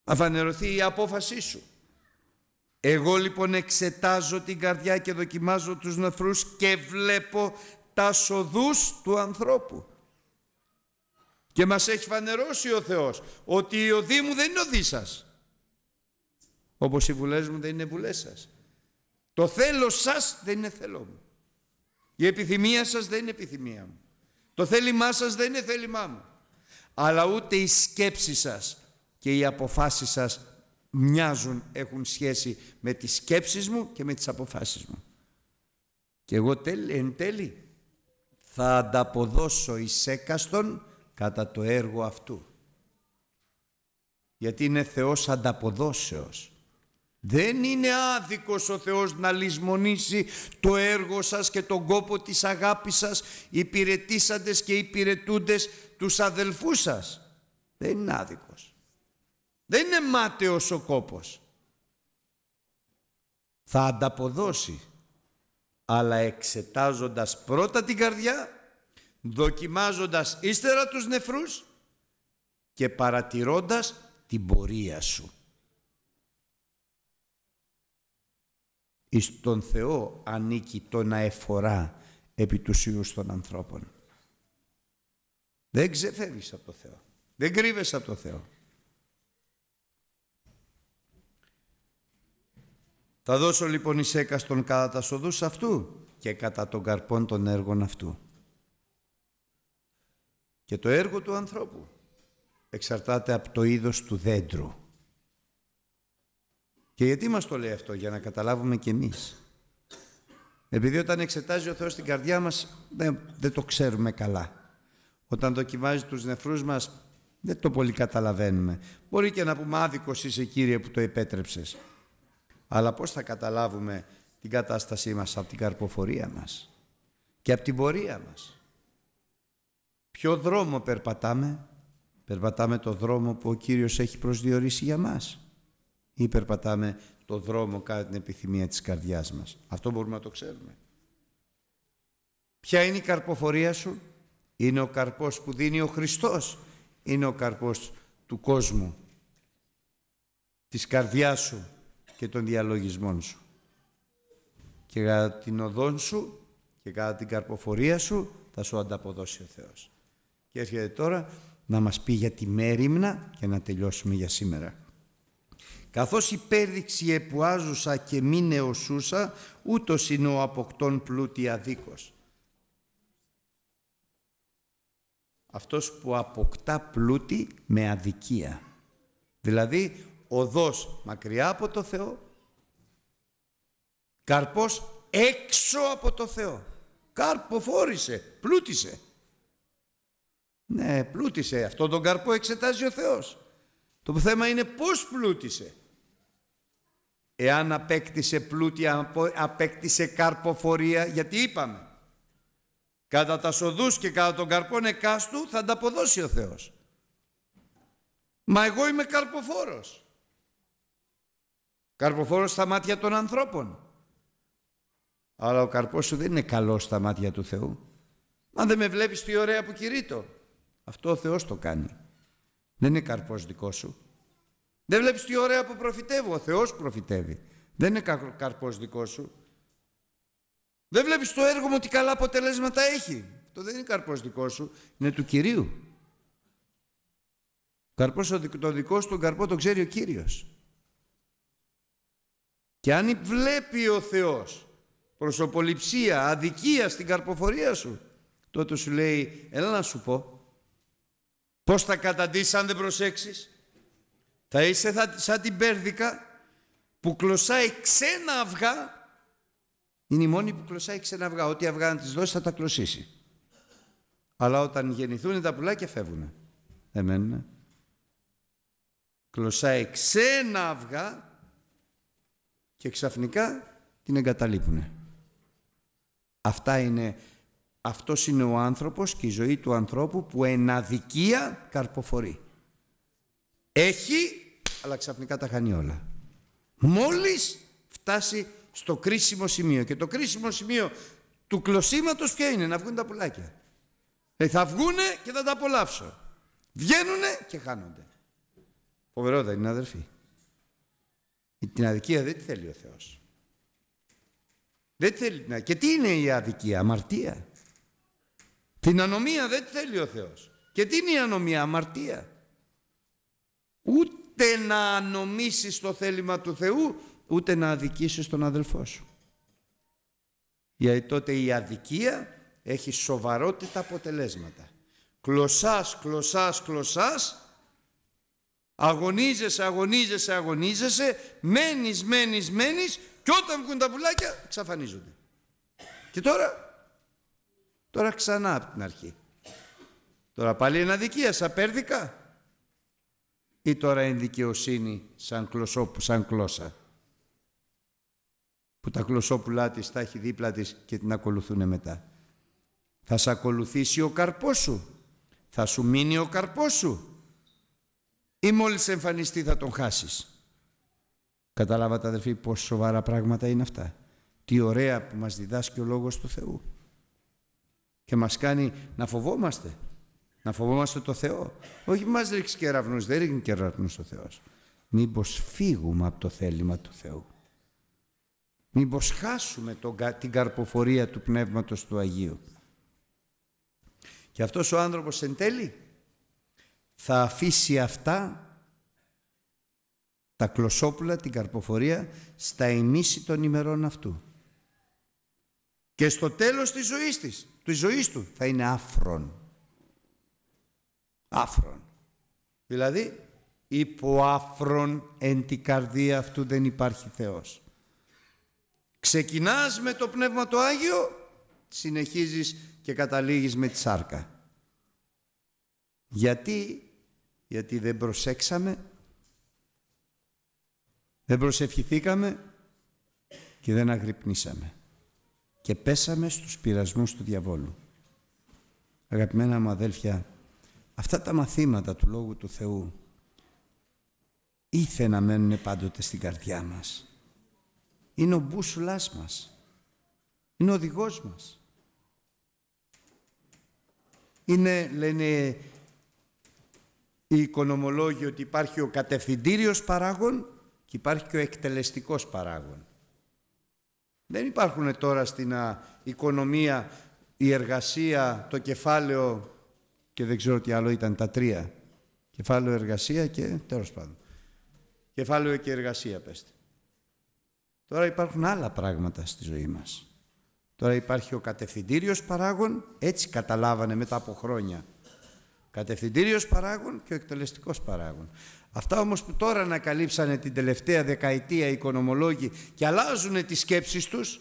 Speaker 1: Θα φανερωθεί η απόφασή σου. Εγώ λοιπόν εξετάζω την καρδιά και δοκιμάζω τους νεφρούς και βλέπω τα σοδούς του ανθρώπου. Και μας έχει φανερώσει ο Θεός ότι η οδή μου δεν είναι οδή σας. Όπως οι βουλές μου δεν είναι βουλές σας. Το θέλω σας δεν είναι θέλω μου. Η επιθυμία σας δεν είναι επιθυμία μου. Το θέλημά σας δεν είναι θέλημά μου. Αλλά ούτε οι σκέψεις σας και οι αποφάσεις σας μοιάζουν, έχουν σχέση με τις σκέψεις μου και με τις αποφάσεις μου. Και εγώ εν τέλει θα ανταποδώσω εις έκαστον κατά το έργο αυτού. Γιατί είναι Θεός ανταποδόσεως. Δεν είναι άδικος ο Θεός να λησμονήσει το έργο σας και τον κόπο της αγάπης σας, υπηρετήσαντες και υπηρετούντες τους αδελφούς σας. Δεν είναι άδικος. Δεν είναι μάταιος ο κόπος. Θα ανταποδώσει, αλλά εξετάζοντας πρώτα την καρδιά δοκιμάζοντας ύστερα τους νεφρούς και παρατηρώντας την πορεία σου. Εις τον Θεό ανήκει το να εφορά επί τους ιούς των ανθρώπων. Δεν ξεφεύγεις από το Θεό. Δεν κρύβεσαι από το Θεό. Θα δώσω λοιπόν εις έκαστον κατά τα αυτού και κατά τον καρπών των έργων αυτού. Και το έργο του ανθρώπου εξαρτάται από το είδος του δέντρου. Και γιατί μας το λέει αυτό, για να καταλάβουμε κι εμείς. Επειδή όταν εξετάζει ο Θεός την καρδιά μας, δεν, δεν το ξέρουμε καλά. Όταν δοκιμάζει τους νεφρούς μας, δεν το πολύ καταλαβαίνουμε. Μπορεί και να πούμε άδικος είσαι Κύριε που το επέτρεψες. Αλλά πώς θα καταλάβουμε την κατάστασή μας από την καρποφορία μας και από την πορεία μας. Ποιο δρόμο περπατάμε, περπατάμε το δρόμο που ο Κύριος έχει προσδιορίσει για μας ή περπατάμε το δρόμο κατά την επιθυμία της καρδιάς μας. Αυτό μπορούμε να το ξέρουμε. Ποια είναι η καρποφορία σου, είναι ο καρπός που δίνει ο Χριστός, είναι ο καρπός του κόσμου, της καρδιάς σου και των διαλογισμών σου. Και κατά την οδόν σου και κατά την καρποφορία σου θα σου ανταποδώσει ο Θεός. Και έρχεται τώρα να μας πει για τη μέρημνα και να τελειώσουμε για σήμερα. Καθώς υπέρδειξη επουάζουσα και μη νεοσούσα, ούτως είναι ο αποκτών πλούτη δίκος. Αυτός που αποκτά πλούτη με αδικία. Δηλαδή, οδός μακριά από το Θεό, καρπός έξω από το Θεό. Καρποφόρησε, πλούτησε. Ναι, πλούτησε. Αυτόν τον καρπό εξετάζει ο Θεός. Το θέμα είναι πώς πλούτησε. Εάν απέκτησε πλούτια, απέκτησε καρποφορία, γιατί είπαμε, κατά τα σοδούς και κατά τον καρπό εκάστου θα ανταποδώσει ο Θεός. Μα εγώ είμαι καρποφόρος. Καρποφόρος στα μάτια των ανθρώπων. Αλλά ο καρπός σου δεν είναι καλός στα μάτια του Θεού. Μα δεν με βλέπεις τι ωραία που κηρύττω. Αυτό ο Θεός το κάνει. Δεν είναι καρπός δικό σου. Δεν βλέπεις τι ωραία που προφητεύω. Ο Θεός προφητεύει. Δεν είναι καρπός δικό σου. Δεν βλέπεις το έργο μου τι καλά αποτελέσματα έχει. Το δεν είναι καρπός δικό σου. Είναι του Κυρίου. Καρπός το δικό σου τον καρπό τον ξέρει ο Κύριος. Και αν βλέπει ο Θεός προσωποληψία, αδικία στην καρποφορία σου, τότε σου λέει, έλα να σου πω, Πώς θα καταντήσεις αν δεν προσέξεις. Θα είσαι θα, σαν την Πέρδικα που κλωσάει ξένα αυγά. Είναι η μόνη που κλωσάει ξένα αυγά. Ό,τι αυγά να της δώσει θα τα κλωσίσει. Αλλά όταν γεννηθούν τα πουλάκια φεύγουν. Δεν μένουν. Κλωσάει ξένα αυγά και ξαφνικά την εγκαταλείπουν. Αυτά είναι αυτός είναι ο άνθρωπος και η ζωή του ανθρώπου που αδικία καρποφορεί. Έχει, αλλά ξαφνικά τα χάνει όλα. Μόλις φτάσει στο κρίσιμο σημείο. Και το κρίσιμο σημείο του κλωσίματος ποιο είναι, να βγουν τα πουλάκια. Ε, θα βγούνε και θα τα απολαύσω. Βγαίνουνε και χάνονται. Ποβερό δεν είναι αδερφοί. Την αδικία δεν τη θέλει ο Θεός. Και τι είναι η αδικία, αμαρτία. Την ανομία δεν θέλει ο Θεός. Και τι είναι η ανομία, αμαρτία. Ούτε να ανομήσεις το θέλημα του Θεού, ούτε να αδικήσεις τον αδελφό σου. Γιατί τότε η αδικία έχει σοβαρότητα αποτελέσματα. Κλωσάς, κλωσάς, κλωσάς, αγωνίζεσαι, αγωνίζεσαι, αγωνίζεσαι, μένεις, μένεις, μένεις και όταν βγουν τα πουλάκια εξαφανίζονται. Και τώρα Τώρα ξανά από την αρχή. Τώρα πάλι είναι αδικία σαν πέρδικα. Ή τώρα είναι δικαιοσύνη σαν, κλωσόπου, σαν κλώσσα. Που τα κλωσόπουλά της τα έχει δίπλα της και την ακολουθούν μετά. Θα σε ακολουθήσει ο καρπός σου. Θα σου μείνει ο καρπός σου. Ή μόλις εμφανιστεί θα τον χάσεις. Καταλάβατε αδερφοί πόσο σοβαρά πράγματα είναι αυτά. Τι ωραία που μας διδάσκει ο Λόγος του Θεού και μας κάνει να φοβόμαστε. Να φοβόμαστε το Θεό. Όχι μας ρίξει κεραυνούς, δεν ρίχνει κεραυνούς ο Θεός. Μήπως φύγουμε από το θέλημα του Θεού. Μήπως χάσουμε τον, την καρποφορία του Πνεύματος του Αγίου. Και αυτός ο άνθρωπος εν τέλει θα αφήσει αυτά τα κλωσόπουλα, την καρποφορία, στα ημίση των ημερών αυτού. Και στο τέλος της ζωής της, της ζωής του θα είναι άφρον. Άφρον. Δηλαδή άφρον εν την καρδία αυτού δεν υπάρχει Θεός. Ξεκινάς με το Πνεύμα το Άγιο, συνεχίζεις και καταλήγεις με τη σάρκα. Γιατί, γιατί δεν προσέξαμε, δεν προσευχηθήκαμε και δεν αγρυπνήσαμε και πέσαμε στους πειρασμούς του διαβόλου. Αγαπημένα μου αδέλφια, αυτά τα μαθήματα του Λόγου του Θεού ήθε να μένουν πάντοτε στην καρδιά μας. Είναι ο μπούσουλάς μας. Είναι ο οδηγός μας. Είναι, λένε οι οικονομολόγοι, ότι υπάρχει ο κατευθυντήριος παράγων και υπάρχει και ο εκτελεστικός παράγων. Δεν υπάρχουν τώρα στην οικονομία η εργασία, το κεφάλαιο και δεν ξέρω τι άλλο ήταν τα τρία. Κεφάλαιο εργασία και τέλος πάντων. Κεφάλαιο και εργασία πέστε. Τώρα υπάρχουν άλλα πράγματα στη ζωή μας. Τώρα υπάρχει ο κατευθυντήριος παράγων, έτσι καταλάβανε μετά από χρόνια Κατευθυντήριος παράγων και ο εκτελεστικός παράγων. Αυτά όμως που τώρα ανακαλύψανε την τελευταία δεκαετία οι οικονομολόγοι και αλλάζουν τις σκέψεις τους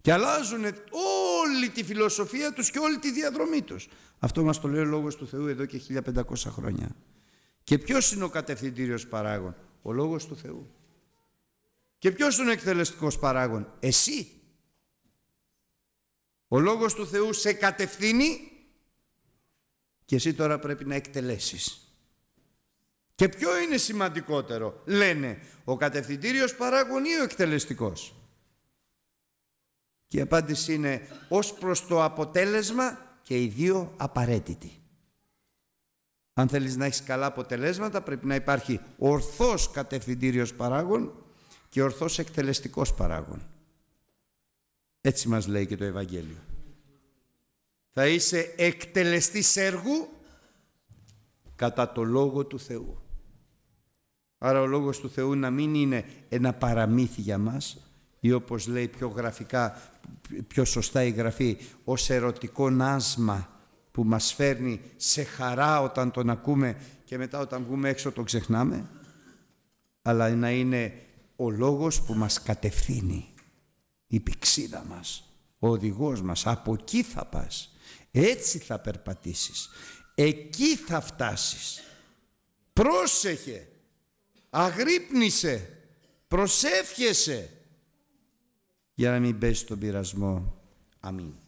Speaker 1: και αλλάζουν όλη τη φιλοσοφία τους και όλη τη διαδρομή τους. Αυτό μας το λέει ο Λόγος του Θεού εδώ και 1500 χρόνια. Και ποιος είναι ο κατευθυντήριος παράγων. Ο Λόγος του Θεού. Και ποιος είναι ο εκτελεστικός παράγων. Εσύ. Ο Λόγος του Θεού σε κατευθύνει και εσύ τώρα πρέπει να εκτελέσεις. Και ποιο είναι σημαντικότερο, λένε, ο κατευθυντήριος παράγων ή ο εκτελεστικός. Και η απάντηση είναι ως προς το αποτέλεσμα και οι δύο απαραίτητοι. Αν θέλεις να έχεις καλά αποτελέσματα πρέπει να υπάρχει ορθός κατευθυντήριος παράγων και ορθός εκτελεστικός παράγων. Έτσι μας λέει και το Ευαγγέλιο θα είσαι εκτελεστής έργου κατά το Λόγο του Θεού. Άρα ο Λόγος του Θεού να μην είναι ένα παραμύθι για μας ή όπως λέει πιο γραφικά, πιο σωστά η Γραφή, ως ερωτικό άσμα που μας φέρνει σε χαρά όταν τον ακούμε και μετά όταν βγούμε έξω τον ξεχνάμε, αλλά να είναι ο λόγος που μας κατευθύνει, η πηξίδα μας, ο οδηγός μας, από εκεί θα πας. Έτσι θα περπατήσεις. Εκεί θα φτάσεις. Πρόσεχε. Αγρύπνησε. Προσεύχεσαι. Για να μην πέσει στον πειρασμό. Αμήν.